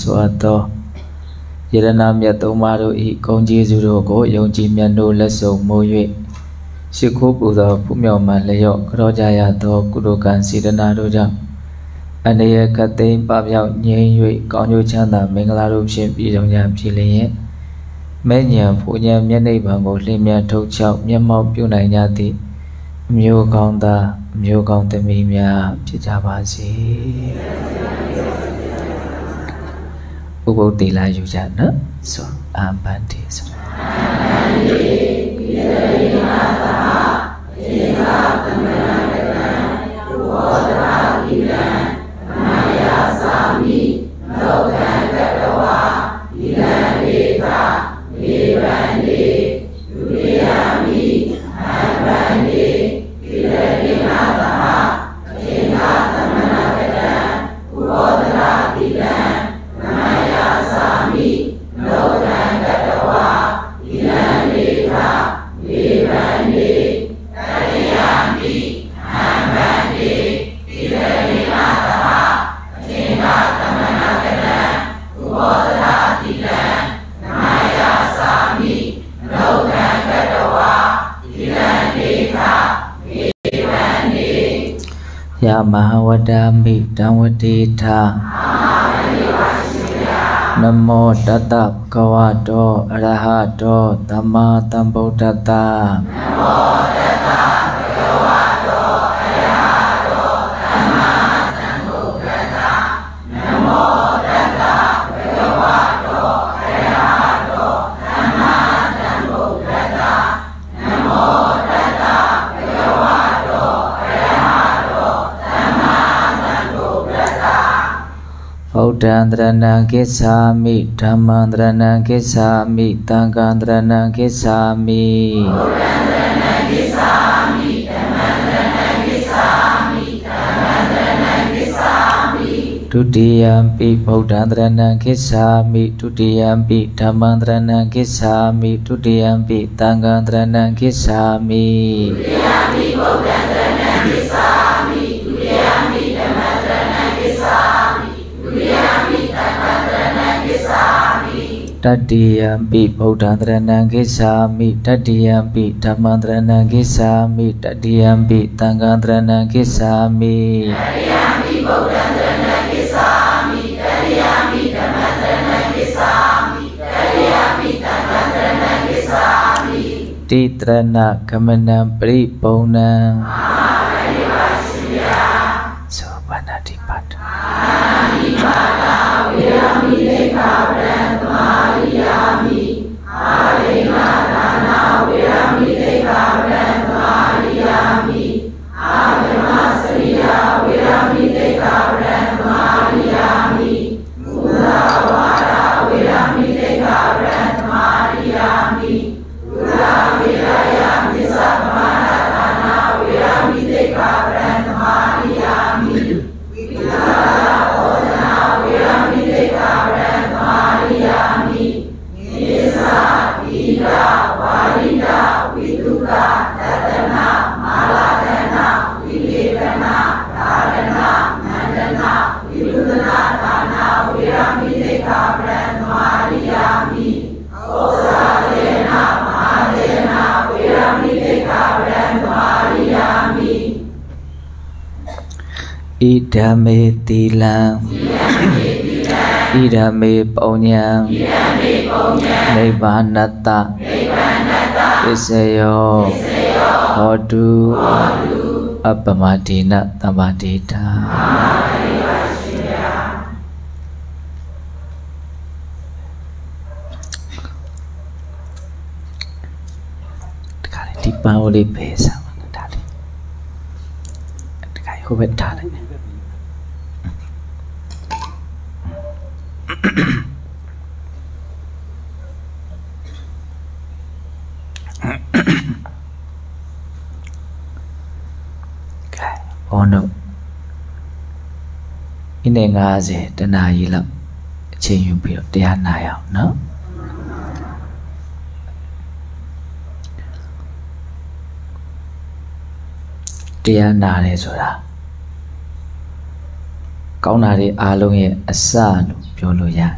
စွာသောယရဏမြတ်သုံးပါးတို့၏ဂုဏ်ကျေးဇူးတို့ကိုယုံကြည်မြတ်တို့လက်ဆောင်မိုး၍ရှိခိုးပူဇော်ဖူးမြော်မှလျော့ကြောကြရသော ကုသိုလ်ကံစေတနာတို့ကြောင့်အန္တရာယ်ကသိမ်းပပျောက်ငြိမ်း၍ကောင်းကျိုးချမ်းသာမင်္ဂလာတို့ဖြင့်ပြည့်စုံကြဖြစ်လျင်မဲ့ညာဖူညာမျက်နှိပ်ပံကိုလင်းမြထုတ်ချောက်မျက်မှောက်ပြုနိုင်ကြသည့်အမျိုးကောင်းသားအမျိုးကောင်းသမီးများဖြစ်ကြပါစေ။ဥပုပ်သီလယူကြနော်ဆိုအာမန္တိဆိုအာမန္တိဒီရေမာဘောဓနာတိလံနာယာစာမိလောကံကတဝါတိလံဒေခမေဝံနေယမဟာဝဒမိတံဝတိထာနမောတတပကဝတောအရဟတောသမ္မာသမ္ဗုဒ္ဓတ္တနမောဒံတရဏံကိသာမိဓမ္မံတရဏံကိသာမိသံဃံတရဏံကိသာမိဗုဒ္ဓံတရဏံကိသာမိဓမ္မံတရဏံကိသာမိသံဃံတရဏံကိသာမိဒုတိယံပိဗုဒ္ဓံတရဏံကိသာမိဒုတိယံပိဓမ္မံတရဏံကိသာမိဒုတိယံပိသံဃံတရဏံကိသာမိဒုတိယံပိဗုဒ္ဓံတရ tadiyampi paudantranangge sami tadiyampi dhammantranangge sami tadiyampi tangantranangge sami tadiyampi paudantranangge sami tadiyampi dhammantranangge sami tadiyampi tangantranangge sami titrana gamanam pripounam amani ya vasya sopanadipada amani ဣဒမေတိလံဣဒမေပုံညာနိဗ္ဗာနတပစ္စယောဟောတုအပမတိနသမ္မာတိတာဒီပါဝလေးပဲစားတာလေတခါဟိုဘက်ထားလိုက်တို့မိနစ်90တနာရီလောက်အချိန်ယူပြီးတော့တရားနာရအောင်နော်တရားနာတယ်ဆိုတာကောင်းတာတွေအားလုံးရဲ့အစလို့ပြောလို့ရတယ်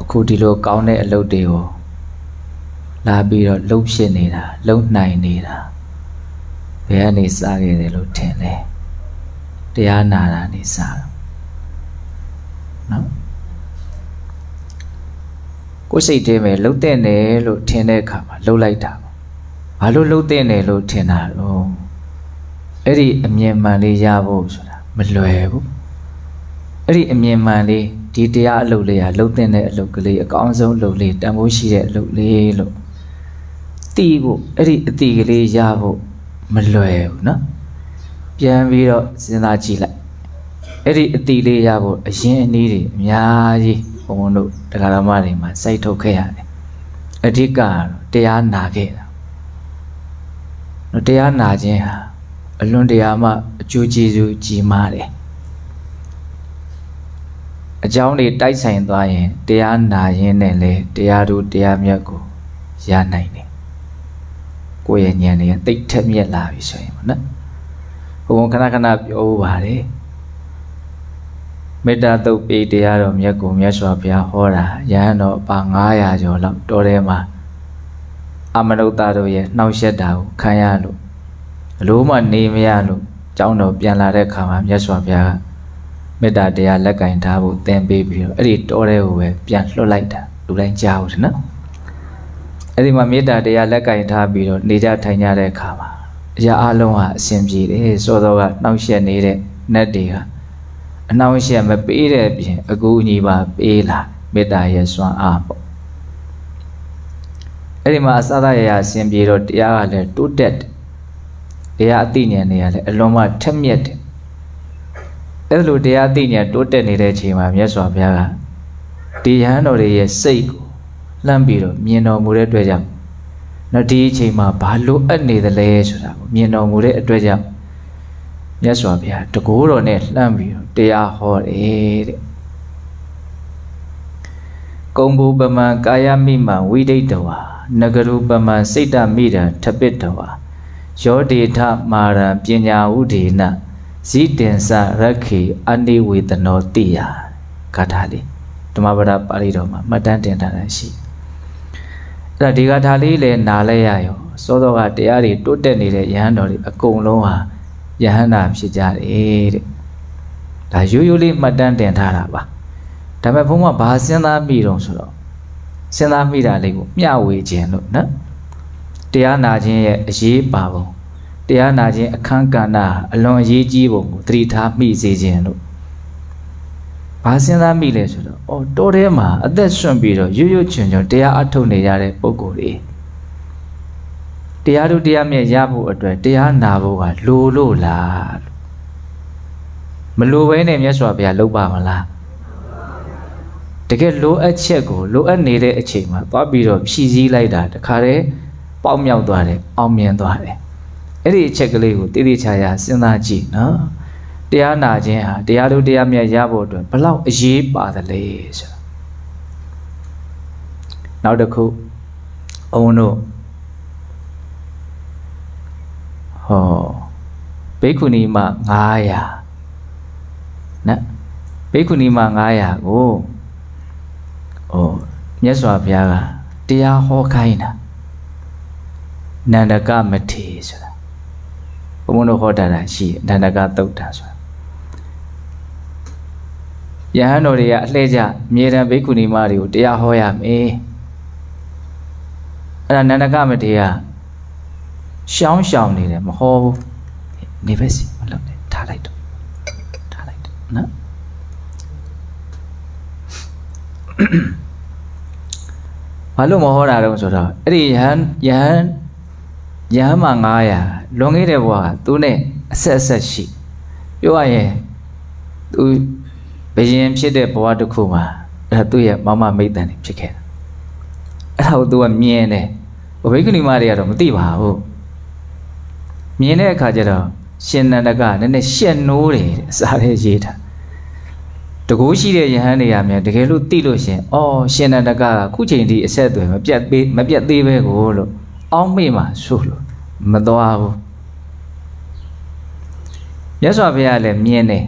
အခုဒီလိုကောင်းတဲ့အလုပ်တွေကိုလာပြီးတော့လှုပ်ဖြစ်နေတာလှုပ်နိုင်နေတာယ်ကနေစခဲ့တယ်လို့ထင်လဲတရားနာတာနေစတာနော်ကိုယ်စိတ်ထဲမှာလှုပ်တဲ့နယ်လို့ထင်တဲ့အခါမှာလှုပ်လိုက်တာဘာလို့လှုပ်တဲ့နယ်လို့ထင်တာတော့အဲ့ဒီအမြင်မှန်လေးရဖို့ဆိုတာမလွယ်ဘူးအဲ့ဒီအမြင်မှန်လေးဒီတရားအလုပ်လေးဟာလှုပ်တဲ့အလုပ်ကလေးအကောင်းဆုံးအလုပ်လေးတန်ဖိုးရှိတဲ့အလုပ်လေးလို့တီးဖို့အဲ့ဒီအတီကလေးရဖို့မလွယ်ဘူးเนาะပြန်ပြီးတော့စဉ်းစားကြည့်လိုက်အဲ့ဒီအတီလေးရဖို့အရင်အနည်းတွေအများကြီးဘုံဘုံတို့တရားဓမ္မတွေမှာစိုက်ထုတ်ခဲ့ရတယ်အဓိကတရားနာခဲ့တာတရားနာခြင်းဟာအလွန်တရာမှ အကျိုးကျေးဇူးကြီးမားတယ်အကြောင်းတွေတိုက်ဆိုင်သွားရင်တရားနာရင်းနဲ့လေတရားတို့တရားမြတ်ကိုရနိုင်တယ်ကိုယ့်ရဲ့ဉာဏ်တွေကတိတ်ထက်မြက်လာပြီဆိုရင်ပေါ့နော်ဘုံခဏခဏပြောပါတယ်မေတ္တာတုတ်ပေတရားတော်မြတ်ကိုမြတ်စွာဘုရားဟောတာရဟန်းတော်အပါ900ကျော်လောက်တော်ထဲမှာအမနုဿတို့ရဲ့နှောင့်ယှက်တာကိုခံရလို့အလိုမှနေမရလို့ကျောင်းတော်ပြန်လာတဲ့အခါမှာမြတ်စွာဘုရားကမေတ္တာတရားလက်ကင်ထားဖို့သင်ပေးပြီးတော့အဲ့ဒီတော်တဲ့ကိုပဲပြန်လွှတ်လိုက်တာလူတိုင်းကြားဘူးတယ်နော်အဲ့ဒီမှာမေတ္တာတရားလက်ကင်ထားပြီးတော့နေကြထိုင်ကြတဲ့အခါမှာအရာအလုံးဟာအစဉ်ပြေတယ်စောစောကနှောင့်ယှက်နေတဲ့နတ်တွေဟာအနှောင့်ယှက်မပေးတဲ့အပြင်အကူအညီပါ ပေးလာမေတ္တာရဲ့စွမ်းအားပေါ့အဲ့ဒီမှာအစသရရာအစဉ်ပြေတော့တရားကလည်းတိုးတက်တရားအသိဉာဏ်တွေကလည်းအလွန်မှထက်မြက်တယ်အဲ့လိုတရားအသိဉာဏ်တိုးတက်နေတဲ့ချိန်မှာမြတ်စွာဘုရားကဒီရဟန်းတော်တွေရဲ့စိတ်ကိုလှမ်းပြီးတော့မြင်တော်မူတဲ့အတွက်ကြောင့်နော်ဒီအချိန်မှာဘာလိုအပ်နေသလဲဆိုတာကိုမြင်တော်မူတဲ့အတွက်ကြောင့်မြတ်စွာဘုရားတကိုးတော်နဲ့လှမ်းပြီးတော့တရားဟောတယ်တဲ့ကုံဘူပမံကာယမိမံဝိဒိတ်တဝါနဂရုပမံစိတ်တမိတံထပစ်တဝါယောဒေထမာရံပညာဥဒေနဇိတင်စရခေအနိဝေတနောတိယဂါထာလေးဓမ္မပဒပါဠိတော်မှာမှတ်တမ်းတင်ထားတာရှိတယ်ဒါဒီကထာလေးလည်းနားလဲရရောစောစောကတရားတွေတိုးတက်နေတဲ့ယဟန်တော်တွေအကုန်လုံးဟာယဟန္တာဖြစ်ကြတယ်တဲ့ဒါရိုးရိုးလေးမှတ်တမ်းတင်ထားတာပါဒါပေမဲ့ဘုန်းမဘာစဉ်းစားမိတော့ဆိုတော့စဉ်းစားမိတာလေးကို မျှဝေခြင်းလို့နော်တရားနာခြင်းရဲ့အရေးပါပုံတရားနာခြင်းအခန်းကဏ္ဍအလွန်အရေးကြီးပုံကိုသတိထားမိစေခြင်းလို့ဘာစဉ်းစားမိလဲဆိုတော့အော်တော်ထဲမှာအသက်ရှင်ပြီးတော့ရွရွချွန်ချွန်တရားအထုတ်နေရတဲ့ပုံကိုယ်တွေတရားတို့တရားမြတ်ရဖို့အတွက်တရားနာဖို့ကလိုလို့လားမလိုဘဲနဲ့မြတ်စွာဘုရား လုပ်ပါမလားတကယ်လိုအပ်ချက်ကိုလိုအပ်နေတဲ့အချိန်မှာသွားပြီးတော့ဖြည့်ဆည်းလိုက်တာတခါတည်းပေါက်မြောက်သွားတယ်အောင်မြင်သွားတယ်အဲ့ဒီအချက်ကလေးကိုတည်တည်ချာချာစဉ်းစားကြည့်နော်တရားနာခြင်းဟာတရားတို့တရားမြတ်ရဖို့အတွက်ဘလောက်အရေးပါသလဲဆိုတာနောက်တစ်ခုအုံတို့ဟောဘိက္ခုနီမ900နော်ဘိက္ခုနီမ900ကိုဟောမြတ်စွာဘုရားကတရားဟောခိုင်းတာနန္ဒကမထေဆိုတာဘုံဘုံတို့ဟောတာတာရှိနန္ဒကတုတ်တာဆိုတာယဟန်တော်တွေကအလှည့်ကြအမြဲတမ်းဘိက္ခုနီမတွေကိုတရားဟောရမယ်အဲ့ဒါနန္ဒကမထေရရှောင်းရှောင်းနေတယ်မဟောဘူးနေပဲစီမလုပ်နဲ့ထားလိုက်တော့ထားလိုက်တော့နော်ဘာလို့မဟောတာတုံးဆိုတော့အဲ့ဒီယဟန်ယဟန်ယဟန်မှာ900လွန်ခဲ့တဲ့ဘဝကသူနဲ့အဆက်အဆက်ရှိပြောရရင်သူဘယင်ဖြစ်တဲ့ဘဝတစ်ခုမှာအဲ့ဒါသူ့ရဲ့မမမိတ်တန်တွေဖြစ်ခဲ့တာအဲ့ဒါကိုသူကမြင်တယ်ဝိက္ခဏီမတွေကတော့မသိပါဘူးမြင်တဲ့အခါကျတော့ရှင်နန္ဒကနည်းနည်းရှက်နိုးတယ်အစားလေးရေးတာတကူရှိတဲ့ယဟန်တွေကမြန်တကယ်လို့သိလို့ရှင်အော်ရှင်နန္ဒကခုချိန်ထိအဆက်အသွယ်မပြတ်သေးမပြတ်သေးပဲကိုလို့အောင်းမေ့မှာဆိုလို့မတော်ဘူးမြတ်စွာဘုရားလည်းမြင်တယ်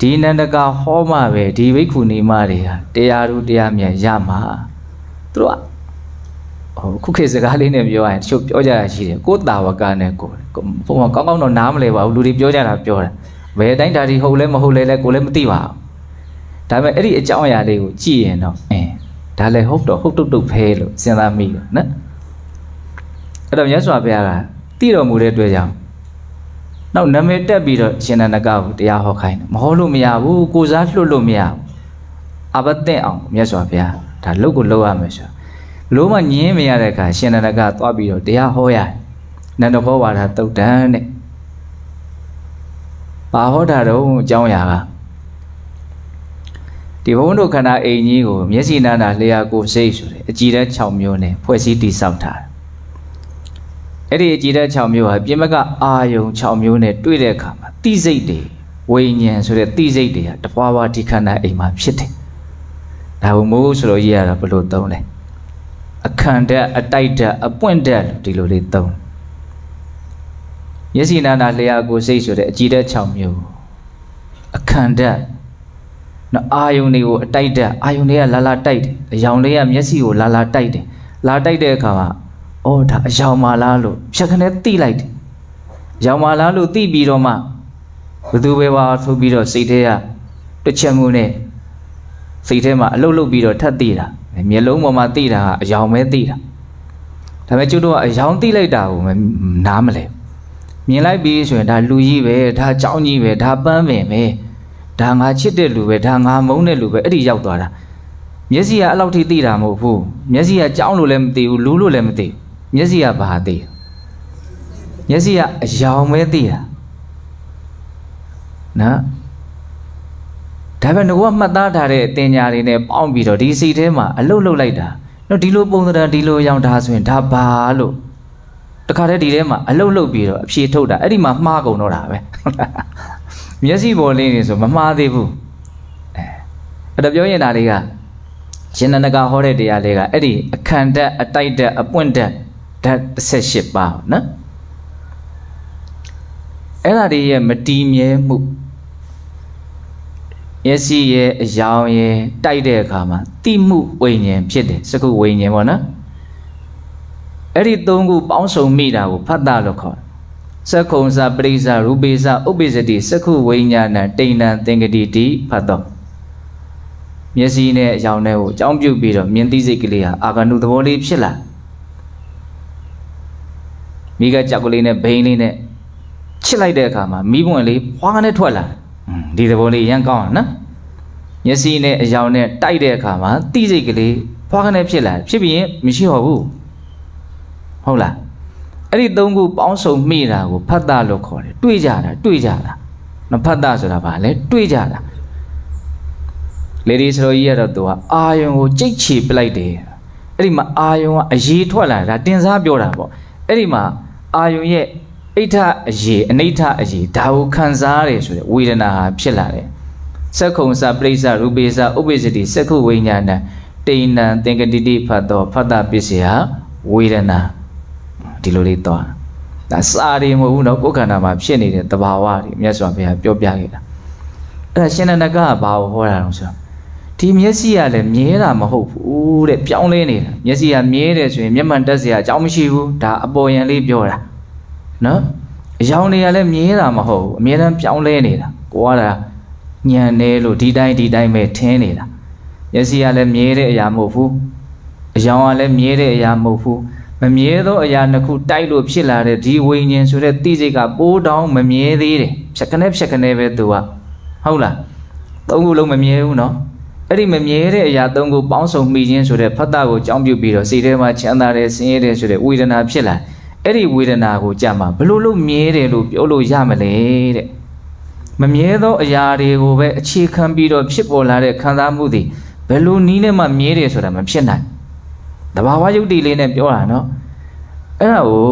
ဒီနန္ဒကဟောမှပဲဒီဘိက္ခုနီမတွေဟာတရားတို့တရားမြတ်ရမှာသူတို့ဟိုခုခေတ်စကားလေးနဲ့ပြောရရင်တချို့ပြောကြတာရှိတယ်ကိုတာဝကနဲ့ကိုပုံမှန်ကောင်းကောင်းတော့နားမလဲပါဘူးလူတွေပြောကြတာပြောတာဘယ်တိုင်းဒါဒီဟုတ်လဲမဟုတ်လဲလဲကိုလည်းမသိပါဘူးဒါပေမဲ့အဲ့ဒီအကြောင်းအရာလေးကိုကြည့်ရင်တော့အင်းဒါလည်းဟုတ်တော့ဟုတ်တုတ်တုတ်ဖဲလို့စဉ်းစားမိတယ်နော်အဲ့တော့မြတ်စွာဘုရားကတည်တော်မူတဲ့အတွက်ကြောင့်နောက်နမေတက်ပြီးတော့ရှင်နန္ဒကကိုတရားဟောခိုင်းတယ်မဟောလို့မရဘူးကိုစားလွတ်လို့မရဘူးအဘသင့်အောင်မြတ်စွာဘုရားဒါလုတ်ကိုလုတ်ရမယ်ဆိုလုံးဝညင်းမရတဲ့အခါရှင်နန္ဒကသွားပြီးတော့တရားဟောရတယ်နန္ဒဘောဝါဒတုတ်တန်တဲ့ဘာဟောတာတော့အကြောင်းအရာကဒီဘုန်းတို့ခန္ဓာအိမ်ကြီးကိုမျက်စိနာနာလျှာကိုစိတ်ဆိုတဲ့အကြည်တန်း6မျိုးနဲ့ဖွဲ့စည်းတည်ဆောက်ထားတယ်အဲ့ဒီအကြည်ဓာတ်6မျိုးဟာပြင်မကအာယုံ6မျိုးနဲ့တွေ့တဲ့အခါမှာတိစိတ်တွေဝိညာဉ်ဆိုတဲ့တိစိတ်တွေကတပွားပွားဒီခန္ဓာအိမ်မှာဖြစ်တယ်။ဒါဘုံမိုးဆိုတော့ရေးရတာဘယ်လိုသုံးလဲ။အခန္ဓာအတိုက်ဓာတ်အပွင့်ဓာတ်ဒီလိုလေးသုံး။မျက်စိနာနာလျှာကိုစိတ်ဆိုတဲ့အကြည်ဓာတ်6မျိုးအခန္ဓာနော်အာယုန်တွေကိုအတိုက်ဓာတ်အာယုန်တွေကလာလာတိုက်တယ်။အယောင်တွေကမျက်စိကိုလာလာတိုက်တယ်။လာတိုက်တဲ့အခါမှာအော်ဒါအယောင်မာလားလို့ဖြက်ခနဲတိလိုက်တယ်ယောင်မာလားလို့တိပြီးတော့မှဘသူပဲဝါထုတ်ပြီးတော့စိတ်ထဲကတစ်ချက်မှုနဲ့စိတ်ထဲမှာအလုတ်လုတ်ပြီးတော့ထပ်တိတာမျက်လုံးပေါ်မှာတိတာကအယောင်ပဲတိတာဒါပေမဲ့ကျွတ်တော့အယောင်တိလိုက်တာကိုနားမလဲမြင်လိုက်ပြီးဆိုရင်ဒါလူကြီးပဲဒါเจ้าကြီးပဲဒါပန်းပင်ပဲဒါငါချစ်တဲ့လူပဲဒါငါမုန်းတဲ့လူပဲအဲ့ဒီရောက်သွားတာမျက်စိကအဲ့လောက်ထိသိတာမဟုတ်ဘူးမျက်စိကကြောင်းလို့လည်းမသိဘူးလူလို့လည်းမသိဘူးမျက်စိကဘာသိမျက်စိကအယောင်ပဲသိတာနော်ဒါပေမဲ့ငါကမှတ်သားထားတဲ့အတင်ညာတွေနဲ့ပေါင်းပြီးတော့ဒီစိတ်ထဲမှာအလုတ်လုတ်လိုက်တာနော်ဒီလိုပုံစံဒီလိုရောင်ဒါဆိုရင်ဒါဘာလို့တခါတည်းဒီထဲမှာအလုတ်လုတ်ပြီးတော့အဖြေထုတ်တာအဲ့ဒီမှာမှားကုန်တော့တာပဲမျက်စိပေါ်လေးနေဆိုမမှားသေးဘူးအဲအဲ့ဒါပြောရင်ဒါလေးကရှင်နန္ဒကဟောတဲ့တရားလေးကအဲ့ဒီအခန္ဓာအတိုက်တက်အပွင့်တက်ဓာတ်18ပါးနော်အဲ့ဒါတွေရဲ့မတီးမြဲမှုမျက်စိရဲ့အယောင်ရဲ့တိုက်တဲ့အခါမှာတိမှုဝိညာဉ်ဖြစ်တယ်စကုဝိညာဉ်ပေါ့နော်အဲ့ဒီသုံးခုပေါင်းစုံမိတာကိုဖတ်တာလို့ခေါ်တယ်စက္ခုံစာပရိစာရူပိစာဥပိစတိစက္ခုဝိညာဏတိဏံသင်္ကတိတိဖတ်တော့မျက်စိနဲ့အယောင်တွေကိုအကြောင်းပြုပြီးတော့မြင်သိစိတ်ကလေးဟာအာဂနုသဘောလေးဖြစ်လာတယ်မိကကြောက်ကလေးနဲ့ဘိန်းလေးနဲ့ချစ်လိုက်တဲ့အခါမှာမိပွင့်လေးဖွာနဲ့ထွက်လာဒီသဘောလေးရမ်းကောင်းတာနော်မျက်စိနဲ့အယောင်နဲ့တိုက်တဲ့အခါမှာတိစိတ်ကလေးဖွာကနေဖြစ်လာဖြစ်ပြီးရင်မရှိတော့ဘူးဟုတ်လားအဲ့ဒီသုံးခုပေါင်းစုံမိတာကိုဖတ်တာလို့ခေါ်တယ်တွေးကြတာတွေးကြတာနဖတ်တာဆိုတာဗာလဲတွေးကြတာလေဒီဆရာကြီးကတော့သူကအာယုံကိုကြိတ်ချေပလိုက်တယ်အဲ့ဒီမှာအာယုံကအရေးထွက်လာတာတင်စားပြောတာပေါ့အဲ့ဒီမှာအာယုံရဲ့အိဋ္ဌအရေးအနိဋ္ဌအရေးဒါကိုခံစားရတယ်ဆိုတဲ့ဝေဒနာဟာဖြစ်လာတယ်။စက္ခုံစပရိစ္ဆရူပိစ္ဆဥပိစ္စတိစက္ခုဝိညာဏတိဏံသင်္ကတိတိဖတ်တော်ဖတ်တာပစ္စယဝေဒနာဒီလိုလေးသွား။ဒါစာရီမဟုတ်ဘူးနော်ကိုယ်ခန္ဓာမှာဖြစ်နေတဲ့သဘာဝတွေမြတ်စွာဘုရားပြောပြခဲ့တာ။အဲ့ဒါရှင်နန္ဒကကဘာကိုဟောတာလဲဆိုတော့ဒီမျက်စိကလည်းမြဲတာမဟုတ်ဘူးတဲ့ပြောင်းလဲနေတာမျက်စိကမြဲတယ်ဆိုရင်မျက်မှန်တက်စရာအကြောင်းမရှိဘူးဒါအပေါ်ယံလေးပြောတာနော်အယောင်တွေကလည်းမြဲတာမဟုတ်ဘူးအမြဲတမ်းပြောင်းလဲနေတာကိုကဒါညံနေလို့ဒီတိုင်းဒီတိုင်းပဲထင်းနေတာမျက်စိကလည်းမြဲတဲ့အရာမဟုတ်ဘူးအယောင်ကလည်းမြဲတဲ့အရာမဟုတ်ဘူးမမြဲသောအရာနှစ်ခုတိုက်လို့ဖြစ်လာတဲ့ဒီဝိညာဉ်ဆိုတဲ့သိစိတ်ကပိုးတောင်းမမြဲသေးတယ်ဖြက်ခနဲ့ဖြက်ခနဲ့ပဲသူကဟုတ်လားသုံးခုလုံးမမြဲဘူးနော်အဲ့ဒီမမြဲတဲ့အရာသုံးခုပေါင်းစုံမိခြင်းဆိုတဲ့ဖတ်တာကိုကြောင်းပြုပြီးတော့စိတ်ထဲမှာချမ်းသာတယ်ဆင်းရဲတယ်ဆိုတဲ့ဝေဒနာဖြစ်လာအဲ့ဒီဝေဒနာကိုကြမှာဘလို့လို့မြဲတယ်လို့ပြောလို့ရမလဲတဲ့မမြဲသောအရာတွေကိုပဲအခြေခံပြီးတော့ဖြစ်ပေါ်လာတဲ့ခံစားမှုတွေဘယ်လိုနည်းနဲ့မှမြဲတယ်ဆိုတာမဖြစ်နိုင်တဘာဝယုတ်တိလေးနဲ့ပြောတာနော်အဲ့ဒါကို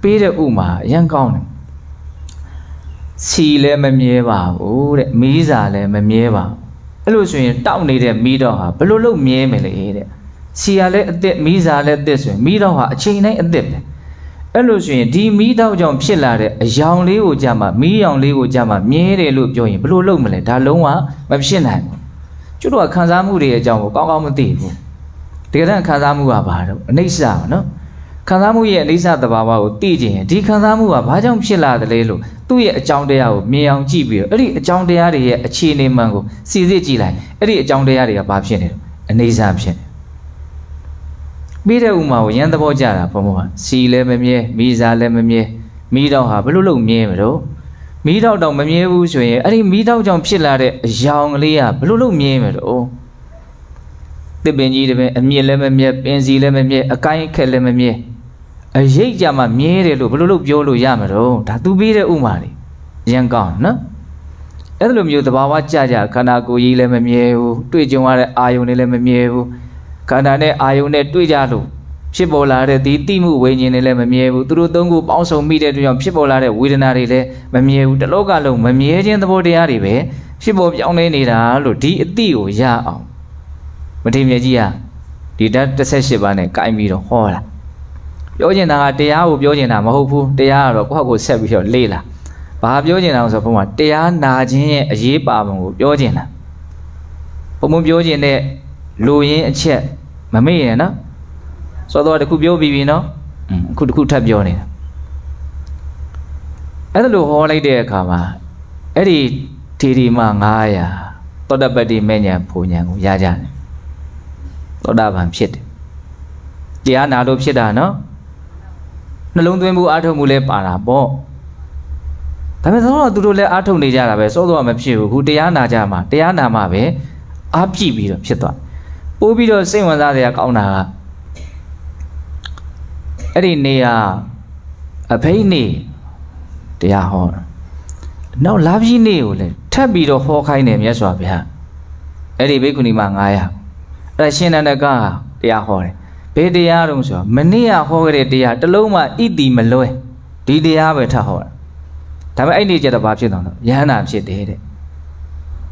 ပေးတဲ့ဥမာအရင်ကောင်းတယ်စီလည်းမမြဲပါဘူးတဲ့မီးစာလည်းမမြဲပါဘူးအဲ့လိုဆိုရင်တောက်နေတဲ့မီးတော့ဟာဘယ်လိုလုပ်မြဲမယ်လဲတဲ့စီရလည်းအသက်မီးစာလည်းအသက်ဆိုရင်မီးတော့ဟာအချိန်တိုင်းအသက်ပဲအဲ့လိုဆိုရင်ဒီမီးတောက်ကြောင့်ဖြစ်လာတဲ့အယောင်လေးကိုကြမှာမီးယောင်လေးကိုကြမှာမြဲတယ်လို့ပြောရင်ဘယ်လိုလုပ်မလဲဒါလုံးဝမဖြစ်နိုင်ဘူးကျွတ်တော့ခံစားမှုတွေအကြောင်းကိုကောင်းကောင်းမသိဘူးတကယ်တမ်းခံစားမှုကဘာတော့အနိစ္စပါနော်ခံစားမှုရဲ့အလေးစားသဘာဝကိုသိကြရင်ဒီခံစားမှုကဘာကြောင့်ဖြစ်လာသလဲလို့သူ့ရဲ့အကြောင်းတရားကိုမြင်အောင်ကြည့်ပြီးတော့အဲ့ဒီအကြောင်းတရားတွေရဲ့အခြေအနေမှန်ကိုစီစစ်ကြည့်လိုက်အဲ့ဒီအကြောင်းတရားတွေကဘာဖြစ်နေလဲအနေစားဖြစ်နေပြီးတဲ့ဥမာကိုရန်သဘောကြတာဘုံဘုံဟာစီလည်းမမြဲမိစားလည်းမမြဲမိတော့ဟာဘလို့လို့မြဲမလို့မိတော့တော့မမြဲဘူးဆိုရင်အဲ့ဒီမိတော့ကြောင့်ဖြစ်လာတဲ့အယောင်ကလေးကဘလို့လို့မြဲမလို့တစ်ပင်ကြီးတစ်ပင်အမြင့်လည်းမမြဲပင်စီလည်းမမြဲအကိုင်းခက်လည်းမမြဲအရိပ်ကြမှာမြဲတယ်လို့ဘယ်လိုလုပ်ပြောလို့ရမှာတော့ဒါသူပြီးတဲ့ဥမာလေရန်ကောင်းနော်အဲ့လိုမျိုးသဘာဝကြကြခန္ဓာကိုယ်ကြီးလည်းမမြဲဘူးတွေ့ကြုံရတဲ့အာယုန်တွေလည်းမမြဲဘူးခန္ဓာနဲ့အာယုန်နဲ့တွေ့ကြလို့ဖြစ်ပေါ်လာတဲ့ဒီတိမှုဝိညာဉ်တွေလည်းမမြဲဘူးသူတို့သုံးခုပေါင်းစုံမိတဲ့အတွက်ကြောင့်ဖြစ်ပေါ်လာတဲ့ဝေဒနာတွေလည်းမမြဲဘူးတလောကလုံးမမြဲခြင်းသဘောတရားတွေပဲဖြစ်ပေါ်ပြောင်းလဲနေတာလို့ဒီအတိကိုရအောင်မထေမြတ်ကြီးကဒီဓာတ်18ပါးနဲ့ကင်ပြီးတော့ဟောတာပြောကျင်တာကတရားကိုပြောကျင်တာမဟုတ်ဘူးတရားကတော့ကိုယ့်ဟာကိုယ်ဆက်ပြီးတော့လေ့လာဘာပြောကျင်တာလဲဆိုတော့ဘုံကတရားနာခြင်းရဲ့အရေးပါပုံကိုပြောကျင်တာဘုံဘုံပြောကျင်တဲ့လူရင်းအချက်မမေ့ရနော်စောတော့တခုပြောပြီးပြီနော်အခုတခုထပ်ပြောနေတာအဲ့ဒါလိုဟောလိုက်တဲ့အခါမှာအဲ့ဒီထေရီမ900သောတပတ္တိမေညာဘုံညာကိုရကြတယ်သောတာပန်ဖြစ်တယ်တရားနာလို့ဖြစ်တာနော်နှလုံးသွင်းမှုအားထုတ်မှုလည်းပါတာပေါ့ဒါပေမဲ့သောတော့သူတို့လည်းအားထုတ်နေကြတာပဲစောစောမဖြစ်ဘူးခုတရားနာကြမှာတရားနာမှာပဲအားပြည့်ပြီးတော့ဖြစ်သွားပိုးပြီးတော့စိတ်ဝင်စားစရာကောင်းတာကအဲ့ဒီနေရာအဖိနေတရားဟောတာနောက်လာပြီနေကိုလည်းထပ်ပြီးတော့ဟောခိုင်းတယ်မြတ်စွာဘုရားအဲ့ဒီဘိက္ခုနီမ900အဲ့ဒါရှင်နန္ဒကတရားဟောတယ်ဘယ်တရားတုံးဆိုမနေ့ကဟောခဲ့တဲ့တရားတလုံးမှဣတိမလွဲဒီတရားပဲထပ်ဟောတာဒါပေမဲ့အဲ့ဒီကျတော့ဘာဖြစ်တော့လဲယဟနာဖြစ်တယ်တဲ့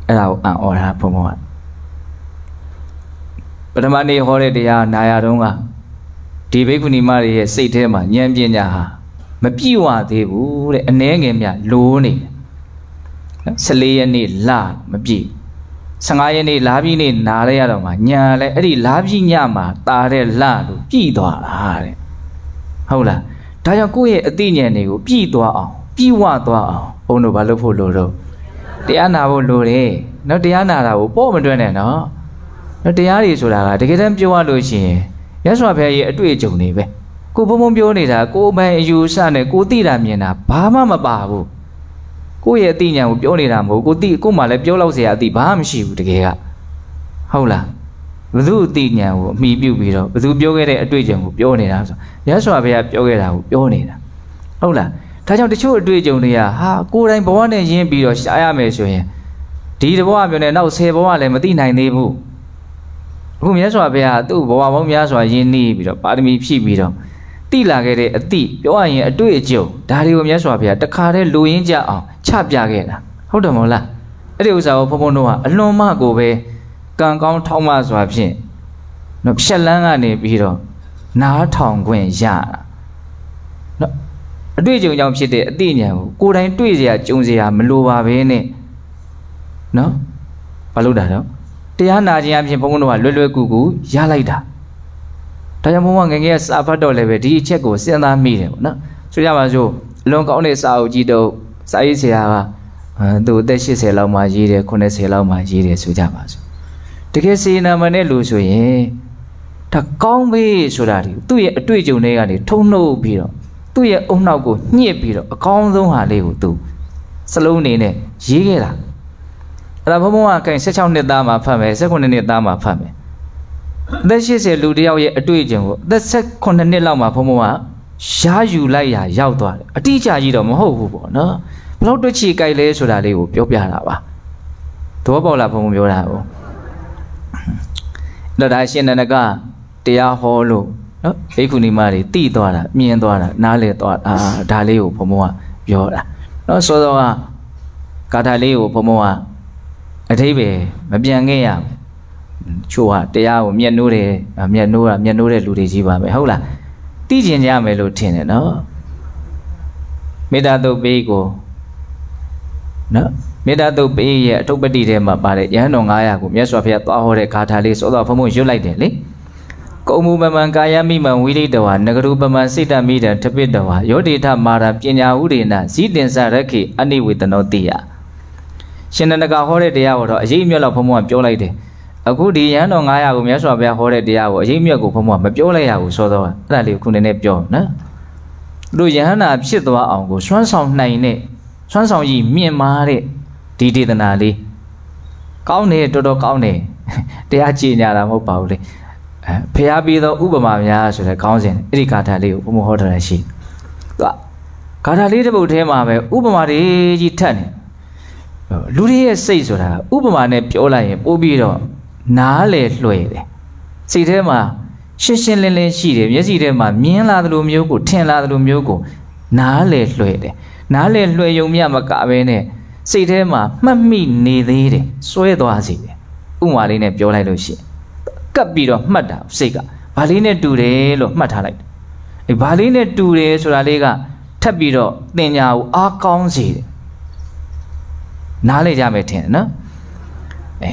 အဲ့ဒါကိုအံ့ဩတာဘုံဘုံကပထမနေ့ဟောတဲ့တရားနာရတုံးကဒီဘိက္ခုနီမတွေရဲ့စိတ်ထဲမှာဉာဏ်ပညာဟာမပြည့်ဝသေးဘူးတဲ့အ ਨੇ ငယ်မြလိုးနေတယ်နော်14ရက်နေ့လမပြည့်15ရက်နေ့လာပြီနေ့နားလဲရတော့မှညာလဲအဲ့ဒီလာပြီညမှာတာတဲ့လလို့ပြည့်သွားတာတဲ့ဟုတ်လားဒါကြောင့်ကိုယ့်ရဲ့အသိဉာဏ်တွေကိုပြည့်သွားအောင်ပြည့်ဝသွားအောင်ဘုန်းတို့ဘာလုပ်ဖို့လိုတော့တရားနာဖို့လိုတယ်နော်တရားနာတာကိုပေါ့မတွက်နဲ့နော်နော်တရားတွေဆိုတာကတကယ်တမ်းပြောရလို့ရှိရင်ရသော်ဘုရားရဲ့အတွေ့အကြုံတွေပဲကိုဘုံဘုံပြောနေတာကိုအမိုင်အယူဆနဲ့ကိုသိတာမြင်တာဘာမှမပါဘူးကိုယ့်ရဲ့အသိဉာဏ်ကိုပြောနေတာမဟုတ်ကိုသိကို့မှာလည်းပြောလောက်เสียအသိဘာမှမရှိဘူးတကယ်ကဟုတ်လားဘသူအသိဉာဏ်ကိုအမိပြုပြီးတော့ဘသူပြောခဲ့တဲ့အတွေ့အကြုံကိုပြောနေတာဆိုရသော်ဘုရားပြောခဲ့တာကိုပြောနေတာဟုတ်လားဒါကြောင့်တချို့အတွေ့အကြုံတွေကဟာကိုယ်တိုင်ဘဝနဲ့ရင်းပြီးတော့ရှားရမယ်ဆိုရင်ဒီတဘဝမျိုးနဲ့နောက်10ဘဝလည်းမသိနိုင်သေးဘူးအခုမြတ်စွာဘုရားသူ့ဘဝပေါင်းများစွာရင်းနှီးပြီးတော့ပါရမီဖြည့်ပြီးတော့တိလာခဲ့တဲ့အသည့်ပြောရရင်အတွေ့အကြုံဒါတွေကိုမြတ်စွာဘုရားတခါတည်းလူရင်းကြအောင်ချပြခဲ့တာဟုတ်တယ်မဟုတ်လားအဲ့ဒီဥစ္စာကိုဘုံဘုံတို့ကအလွန်မှကိုပဲကံကောင်းထောက်မှစွာဖြင့်နော်ဖြက်လန်းကနေပြီးတော့နားထောင်ခွင့်ရတာနော်အတွေ့အကြုံကြောင့်ဖြစ်တဲ့အသိဉာဏ်ကိုကိုယ်တိုင်တွေ့เสียကြုံเสียမလိုပါဘဲနဲ့နော်ဘာလို့တာတော့တရားနာခြင်းအပြင်ဘုံဘုံတို့ကလွယ်လွယ်ကူကူရလိုက်တာဒါကြောင့်ဘုန်းဘငငယ်ကစာဖတ်တော့လည်းပဲဒီအချက်ကိုစဉ်းစားမိတယ်ပေါ့နော်ဆိုကြပါစို့အလွန်ကောင်းတဲ့စာအုပ်ကြီးတော့စာရေးဆရာကသူအသက်80လောက်မှရေးတယ်90လောက်မှရေးတယ်ဆိုကြပါစို့တကယ်စေနာမနဲ့လူဆိုရင်ဒါကောင်းပြီဆိုတာဒီသူ့ရဲ့အတွေ့အကြုံတွေကနေထုံနှုတ်ပြီးတော့သူ့ရဲ့အုံနောက်ကိုညှစ်ပြီးတော့အကောင်းဆုံးဟာလေးကိုသူစလုံးနေနဲ့ရေးခဲ့တာအဲ့ဒါဘုံဘုံကကင်16နှစ်သားမှာဖတ်မယ်19နှစ်သားမှာဖတ်မယ်အသက်80လူတယောက်ရဲ့အတွေ့အကြုံကိုအသက်16နှစ်လောက်မှာဘုံဘုံကရှားယူလိုက်ရာရောက်သွားတယ်အတိအကျကြီးတော့မဟုတ်ဘူးပေါ့နော်ဘလောက်တွက်ချီကြိုက်လဲဆိုတာလေးကိုပြောပြတာပါသဘောပေါက်လားဘုံဘုံပြောတာပေါ့အဲ့တော့ဒါရှင်နန္ဒကတရားဟောလို့နော်ဘိက္ခုနီမတွေတိသွားတာမြင်သွားတာနားလည်သွားတာဒါလေးကိုဘုံဘုံကပြောတာနော်စောစောကဂါထာလေးကိုဘုံဘုံကအထိပယ်မပြန်ခဲ့ရဘူးချို့ဟာတရားကိုမျက်နှိုးတယ်မျက်နှိုးတာမျက်နှိုးတဲ့လူတွေကြီးပါပဲဟုတ်လားသိကျင်ကြမယ်လို့ထင်တယ်နော်မေတ္တာတုတ်ပေးကိုနော်မေတ္တာတုတ်ပေးရဲ့အထုပ်ပတိထဲမှာပါတဲ့ရဟန်းတော်900ကိုမြတ်စွာဘုရားသွားဟောတဲ့ဂါထာလေးစောစောဖုံဖုံရွတ်လိုက်တယ်လေကုံမူပမံကာယမိမံဝိရိတဝါနဂရုပမံစိတ္တမိတံထပိတဝါယောတိထမာရပညာဥဒေနဇီတင်စရခိအနိဝေတနောတိယရှင်နန္ဒကဟောတဲ့တရားကိုတော့အရေးအမြတ်လောက်ဘုံဘုံကပြောလိုက်တယ်အခုဒီရန်တော်900ကိုမြတ်စွာဘုရားဟောတဲ့တရားကိုအရေးမြတ်ကိုဘုံဘုံမပြောလိုက်ရဘူးစောတော့အဲ့ဒါလေးကိုခုနည်းနည်းပြောနော်တို့ယဟန္တာဖြစ်သွားအောင်ကိုစွမ်းဆောင်နိုင်တဲ့စွမ်းဆောင်ရည်မြင့်မားတဲ့ဒီဒေသနာလေးကောင်းတယ်တော်တော်ကောင်းတယ်တရားကြည်ညာတာမဟုတ်ပါဘူးလေဖျားပြီးသောဥပမာများဆိုတဲ့ခေါင်းစဉ်အဲ့ဒီဂါထာလေးကိုဘုံဘုံဟောထားတာရှိသူကဂါထာလေးတစ်ပုဒ်ထဲမှာပဲဥပမာတွေကြီးထပ်နေလူတွေရဲ့စိတ်ဆိုတာဥပမာနဲ့ပြောလိုက်ရင်ပို့ပြီးတော့နားလေလွှဲတယ်စိတ်ထဲမှာရှင်းရှင်းလင်းလင်းရှိတယ်မျက်စိထဲမှာမြင်လာသလိုမျိုးကိုထင်လာသလိုမျိုးကိုနားလေလွှဲတယ်နားလေလွှဲယုံမြမကပဲနဲ့စိတ်ထဲမှာမှတ်မိနေသေးတယ်စွဲသွားစေတယ်ဥမာလေးနဲ့ပြောလိုက်လို့ရှိရင်ကပ်ပြီးတော့မှတ်တာစိတ်ကဘာလေးနဲ့တူတယ်လို့မှတ်ထားလိုက်အဲဘာလေးနဲ့တူတယ်ဆိုတာလေးကထပ်ပြီးတော့သင်ညာကိုအားကောင်းစေတယ်နားလေကြမယ်ထင်တယ်နော်အဲ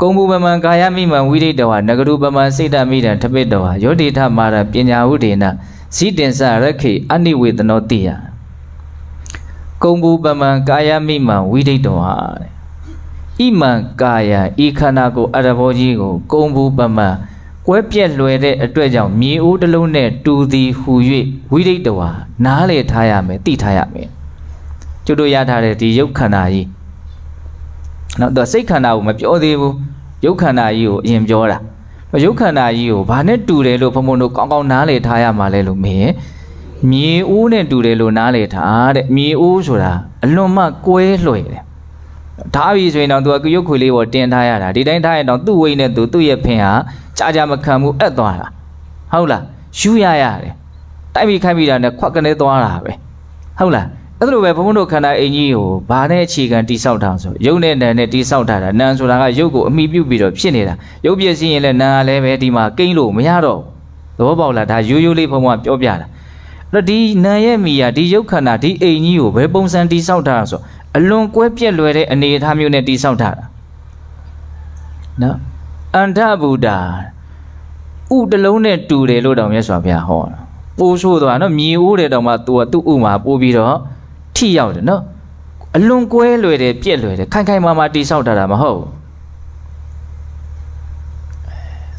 ကုံဘူပမံကာယမိမံဝိရိတဝါနဂရုပမံစိတ်တမိတံထပိတဝါယောတိထမာရပညာဟုဒေနဇိတင်စရခိအနိဝေသနောတိယကုံဘူပမံကာယမိမံဝိရိတဝါဣမံကာယဤခန္ဓာကိုအရဘောကြီးကို ကုံဘူပမံကွဲပြက်လွယ်တဲ့အတွက်ကြောင့်မြေအိုးတစ်လုံးနဲ့တူသည်ဟူ၍ဝိရိတဝါနားလေထားရမယ်သိထားရမယ်ကျွတ်တို့ရထားတဲ့ဒီရုပ်ခန္ဓာကြီးနော်သူကစိတ်ခန္ဓာကိုမပြောသေးဘူးရုပ်ခန္ဓာကြီးကိုအရင်ပြောတာရုပ်ခန္ဓာကြီးကိုဘာနဲ့တူတယ်လို့ဘုံဘုံတို့ကောင်းကောင်းနားလည်ထားရမှာလဲလို့မေးရင်မြေအိုးနဲ့တူတယ်လို့နားလည်ထားတဲ့မြေအိုးဆိုတာအလွန်မှကွဲလွယ်တယ်ထားပြီဆိုရင်တော့သူကရုပ်ခွေလေးပေါ်တင်ထားရတာဒီတိုင်းထားရင်တော့သူ့ဝိတ်နဲ့သူသူ့ရဲ့ဖင်ဟာကြာကြာမခံဘူးအက်သွားတာဟုတ်လားယူရရတယ်တိုက်ပြီးခိုက်ပြီးတာနဲ့ခွက်ကနေသွားတာပဲဟုတ်လားအဲ့လိုပဲဘုန်းဘုန်းတို့ခန္ဓာအင်ကြီးကိုဘာနဲ့အခြေခံတိဆောက်တာဆိုရုပ်နဲ့နာနဲ့တိဆောက်တာဒါနာဆိုတာကရုပ်ကိုအမိပြုပြီးတော့ဖြစ်နေတာရုပ်ပြည့်စင်းရင်လည်းနာကလည်းပဲဒီမှာကိန်းလို့မရတော့သဘောပေါက်လားဒါရိုးရိုးလေးဘုန်းဘုန်းကပြောပြတာအဲ့တော့ဒီနာရဲ့မိယာဒီရုပ်ခန္ဓာဒီအင်ကြီးကိုဘယ်ပုံစံတိဆောက်တာဆိုအလွန်ကွဲပြက်လွယ်တဲ့အနေအထားမျိုးနဲ့တိဆောက်တာနော်အန္တဗုဒ္ဓဥတလုံးနဲ့တူတယ်လို့တောင်မြတ်စွာဘုရားဟောတာပိုးဆိုးသွားနော်မြေအိုးတယ်တောင်မှသူကသူ့ဥမှာပိုးပြီးတော့ထိရောက်တယ်နော်အလွန်ကွဲလွယ်တယ်ပြက်လွယ်တယ်ခိုင်ခိုင်မာမာတိဆောက်တာတာမဟုတ်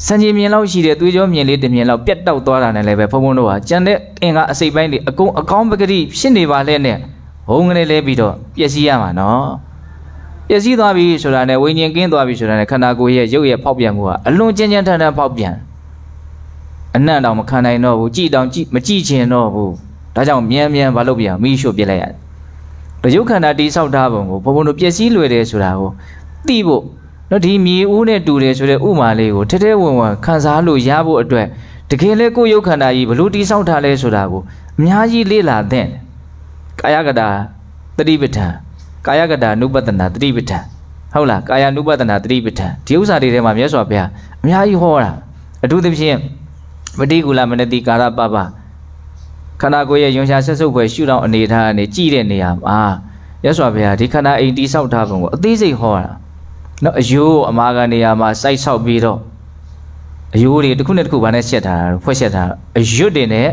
စံကြီးမြင်လောက်ရှိတဲ့သွေးကြောမြင်လေးတမြင်လောက်ပြက်တောက်သွားတာနဲ့လည်းပဲဘုံဘုံတို့ဟာကြံတဲ့အင်ကအစိတ်ပိုင်းတွေအကုန်အကောင်းပဂတိဖြစ်နေပါလဲနဲ့ဘုံကနေလဲပြီးတော့ပျက်စီးရမှာနော်ပျက်စီးသွားပြီဆိုတာနဲ့ဝိညာဉ်ကင်းသွားပြီဆိုတာနဲ့ခန္ဓာကိုယ်ရဲ့ရုပ်ရဲ့ဖောက်ပြန်မှုဟာအလွန်ကြမ်းကြမ်းထန်ထန်ဖောက်ပြန်အနံ့တောင်မခံနိုင်တော့ဘူးကြည်တောင်ကြည်မကြည်ချင်တော့ဘူးဒါကြောင့်မြန်မြန်မလုပ်ပြန်မီးရှို့ပြစ်လိုက်ရတယ်တရုတ်ခန္ဓာတိဆောက်ထားပုံကိုဘုံဘုံတို့ပျက်စီးလွယ်တယ်ဆိုတာကိုသိဖို့နော်ဒီမြေဦးနဲ့တူတယ်ဆိုတဲ့ဥမာလေးကိုထဲထဲဝင်ဝင်ခံစားလို့ရဖို့အတွက်တကယ်လဲကိုယ်ရုပ်ခန္ဓာကြီးဘလို့တိဆောက်ထားလဲဆိုတာကိုအများကြီးလေ့လာသင့်ကာယကတာတတိပဋ္ဌာန်ကာယကတာနုပတနာတတိပဋ္ဌာန်ဟုတ်လားကာယနုပတနာတတိပဋ္ဌာန်ဒီဥစ္စာတွေထဲမှာမြတ်စွာဘုရားအများကြီးဟောတာအထူးသဖြင့်မတိကူလာမနတိကာရပပခန္ဓာကိုယ်ရဲ့ယွန်ရှာဆက်စုပ်ွယ်ရှုထောင့်အနေထားအနေကြည့်တဲ့နေရာမှာရသော်ဘုရားဒီခန္ဓာအိမ်တိဆောက်ထားပုံကိုအသေးစိတ်ဟောတာနော်အယိုးအမာကနေရာမှာ စိုက်ဆောက်ပြီးတော့အယိုးတွေတစ်ခုနဲ့တစ်ခုဘာနဲ့ဆက်ထားတာဖွဲ့ဆက်ထားအယွတ်တွေနဲ့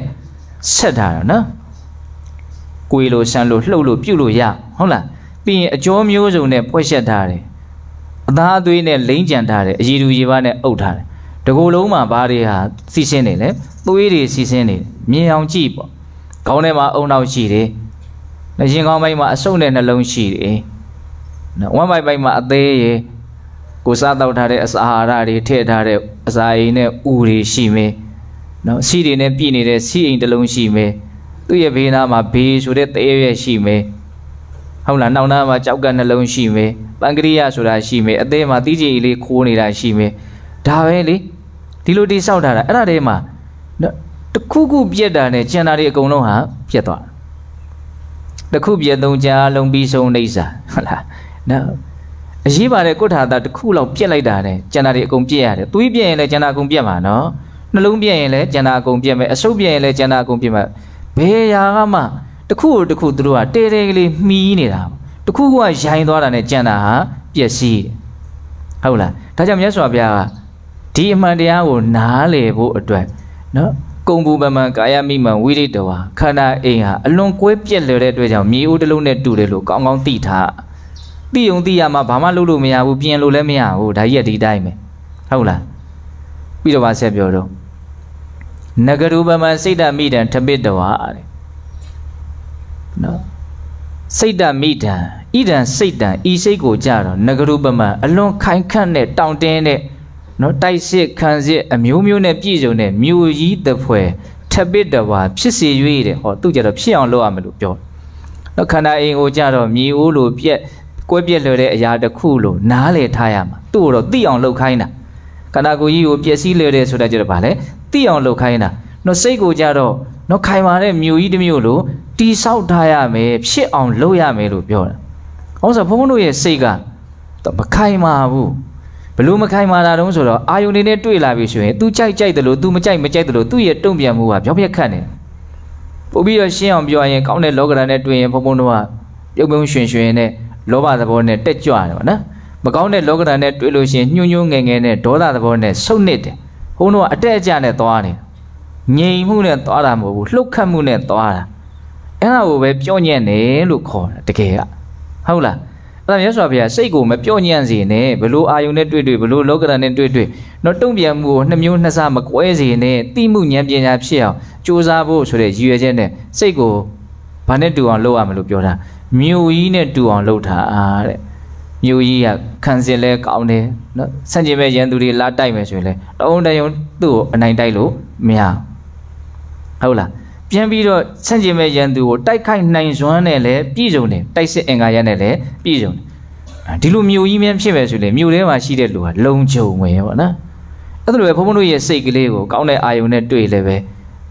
ဆက်ထားတာနော်ကိုယ်လိုဆန်းလိုလှုပ်လို့ပြုတ်လို့ရဟုတ်လားပြီးရင်အကြောမျိုးစုံနဲ့ဖွဲ့ဆက်ထားတယ်အသားအသွေးနဲ့လိမ့်ကြံထားတယ်အရည်သူရေပါနဲ့အုပ်ထားတယ်တကူလုံးမှာဘာတွေဟာစီးဆင်းနေလဲသွေးတွေစီးဆင်းနေမြင်အောင်ကြည့်ပေါ့ခေါင်းထဲမှာအုံနောက်ရှိတယ်။နှရှင်ခေါင်းပိုင်းမှာအဆုံတဲ့နှလုံးရှိတယ်။ဝမ်းပိုင်းပိုင်းမှာအသေးရယ်ကိုစားတောက်ထားတဲ့အစာအာဟာရတွေထည့်ထားတဲ့အစာအိမ်နဲ့ဥတွေရှိမယ်။နော်ဆီတွေနဲ့ပြည့်နေတဲ့ဆီအိမ်တစ်လုံးရှိမယ်။သူ့ရဲ့ဘေးနားမှာဘေးဆိုတဲ့တဲရဲရှိမယ်။ဟုတ်လားနှောင်နှားမှာကြောက်ကနှလုံးရှိမယ်။ပန်ကရိယဆိုတာရှိမယ်။အသေးမှာတီးကြည်လေးခိုးနေတာရှိမယ်။ဒါပဲလေဒီလိုတိဆောက်ထားတာအဲ့ဒါတည်းမှာနော်တခုခုပြက်တာနဲ့ကျန်တာတွေအကုန်လုံးဟာပြက်သွားတခုပြက်သုံးချာလုံးပြီးဆုံးနေစားဟုတ်လားနော်အရေးပါတဲ့ကုဋ္ဌာတာတခုလောက်ပြက်လိုက်တာနဲ့ကျန်တာတွေအကုန်ပြက်ရတယ်သွေးပြက်ရင်လည်းကျန်တာအကုန်ပြက်မှာနော်နှလုံးပြက်ရင်လည်းကျန်တာအကုန်ပြက်မယ်အဆုပ်ပြက်ရင်လည်းကျန်တာအကုန်ပြက်မှာဘယ်ရာကမှတခုကိုတခုသူတို့ကတဲတဲကလေးမှီးနေတာတခုကရိုင်းသွားတာနဲ့ကြံတာဟာပျက်စီးဟုတ်လားဒါကြောင့်မြတ်စွာဘုရားကဒီအမှန်တရားကိုနားလည်ဖို့အတွက်နော်ကုံပူပမံကာယမိမံဝိရိတဝါခန္ဓာအိမ်ဟာအလွန်ကွဲပြက်လွယ်တဲ့အတွက်ကြောင့်မြေဦးတစ်လုံးနဲ့တူတယ်လို့ကောင်းကောင်းသိထားသိုံသိရမှာဘာမှလုပ်လို့မရဘူးပြင်လို့လည်းမရဘူးဒါရက်ဒီတိုင်းပဲဟုတ်လားပြီးတော့ဗာဆက်ပြောတော့နဂရုပမံစိတ်တမိတံထပိတဝါတဲ့နော်စိတ်တမိတံဣဒံစိတ်တံဤစိတ်ကိုကြတော့နဂရုပမံအလွန်ခိုင်ခန့်တဲ့တောင့်တင်းတဲ့နော်တိုက်စစ်ခံစစ်အမျိုးမျိုးနဲ့ပြည်စုံတဲ့မြို့ကြီးတစ်ဖွဲထပ်ပစ်တပါဖြစ်စီ၍တဲ့ဟောသူကြတော့ဖြစ်အောင်လုပ်ရမယ်လို့ပြောနော်ခန္ဓာအိမ်ကိုကြတော့မြေအိုးလိုပြက်ကွဲပြက်လွယ်တဲ့အရာတစ်ခုလိုနားလေထားရမှာသူ့ကိုတော့သိအောင်လုပ်ခိုင်းတာခန္ဓာကိုယ်ကြီးကိုပျက်စီးလွယ်တယ်ဆိုတာကြတော့ဗာလဲသိအောင်လုပ်ခိုင်းတာနော်စိတ်ကိုကြတော့နော်ခိုင်မာတဲ့မြို့ကြီးတစ်မြို့လိုတိဆောက်ထားရမယ်ဖြစ်အောင်လုပ်ရမယ်လို့ပြောတာ။ဟုတ်ဆိုဘုန်းဘုန်းတို့ရဲ့စိတ်ကမခိုင်မာဘူးဘလို့မခိုင်မာတာတုံးဆိုတော့အာယုန်နေနဲ့တွေ့လာပြီဆိုရင် तू ကြိုက်ကြိုက်တယ်လို့ तू မကြိုက်မကြိုက်တယ်လို့သူ့ရဲ့တုံ့ပြန်မှုကပြောင်းပြက်ခတ်နေပို့ပြီးတော့ရှင်းအောင်ပြောရင်ကောင်းတဲ့လောကဓာတ်နဲ့တွေ့ရင်ဘုံဘုံတို့ကပြုံပြုံရွှင်ရွှင်နဲ့လောဘသဘောနဲ့တက်ကြွတယ်ပေါ့နော်မကောင်းတဲ့လောကဓာတ်နဲ့တွေ့လို့ရှင်ညှို့ညှို့ငယ်ငယ်နဲ့ဒေါသသဘောနဲ့ဆုတ်နစ်တယ်ဘုံတို့ကအတက်အကျနဲ့သွားတယ်ငြိမ်မှုနဲ့သွားတာမဟုတ်ဘူးလှုပ်ခတ်မှုနဲ့သွားတာအဲ့ဒါကိုပဲပြောညံ့တယ်လို့ခေါ်တာတကယ်ကဟုတ်လားအဲ့ဒါမြတ်စွာဘုရားစိတ်ကိုမပြော့ညံ့စေနဲ့ဘလို့အာယုန်နဲ့တွေ့တွေ့ဘလို့လောကဓာတ်နဲ့တွေ့တွေ့တော့တုံ့ပြန်မှုကိုနှမျိုးနှစ်ဆမကွဲစေနဲ့တိမှုဉာဏ်ပညာဖြစ်အောင်ကြိုးစားဖို့ဆိုတဲ့ရည်ရွယ်ချက်နဲ့စိတ်ကိုဘာနဲ့တူအောင် လုပ်ရမလို့ပြောတာမြို့ကြီးနဲ့တူအောင် လုပ်တာတဲ့မြို့ကြီးကခံစစ်လဲကောင်းတယ်နော်ဆန့်ကျင်ဘက်ရန်သူတွေလာတိုက်မယ်ဆိုရင်လဲတအုံတယုံသူ့ကိုအနိုင်တိုက်လို့မရဟုတ်လားပြန်ပြီးတော့ဆန့်ကျင်မဲ့ရန်သူကိုတိုက်ခိုက်နိုင်စွမ်းနဲ့လည်းပြည်စုံတယ်တိုက်စစ်အင်္ဂါရနဲ့လည်းပြည်စုံတယ်ဒီလိုမျိုးကြီးများဖြစ်မယ်ဆိုလေမျိုးထဲမှာရှိတဲ့လူကလုံခြုံပဲပေါ့နော်အဲ့ဒါလိုပဲဘုန်းဘုန်းတို့ရဲ့စိတ်ကလေးကိုကောင်းတဲ့အာယုံနဲ့တွေ့လည်းပဲ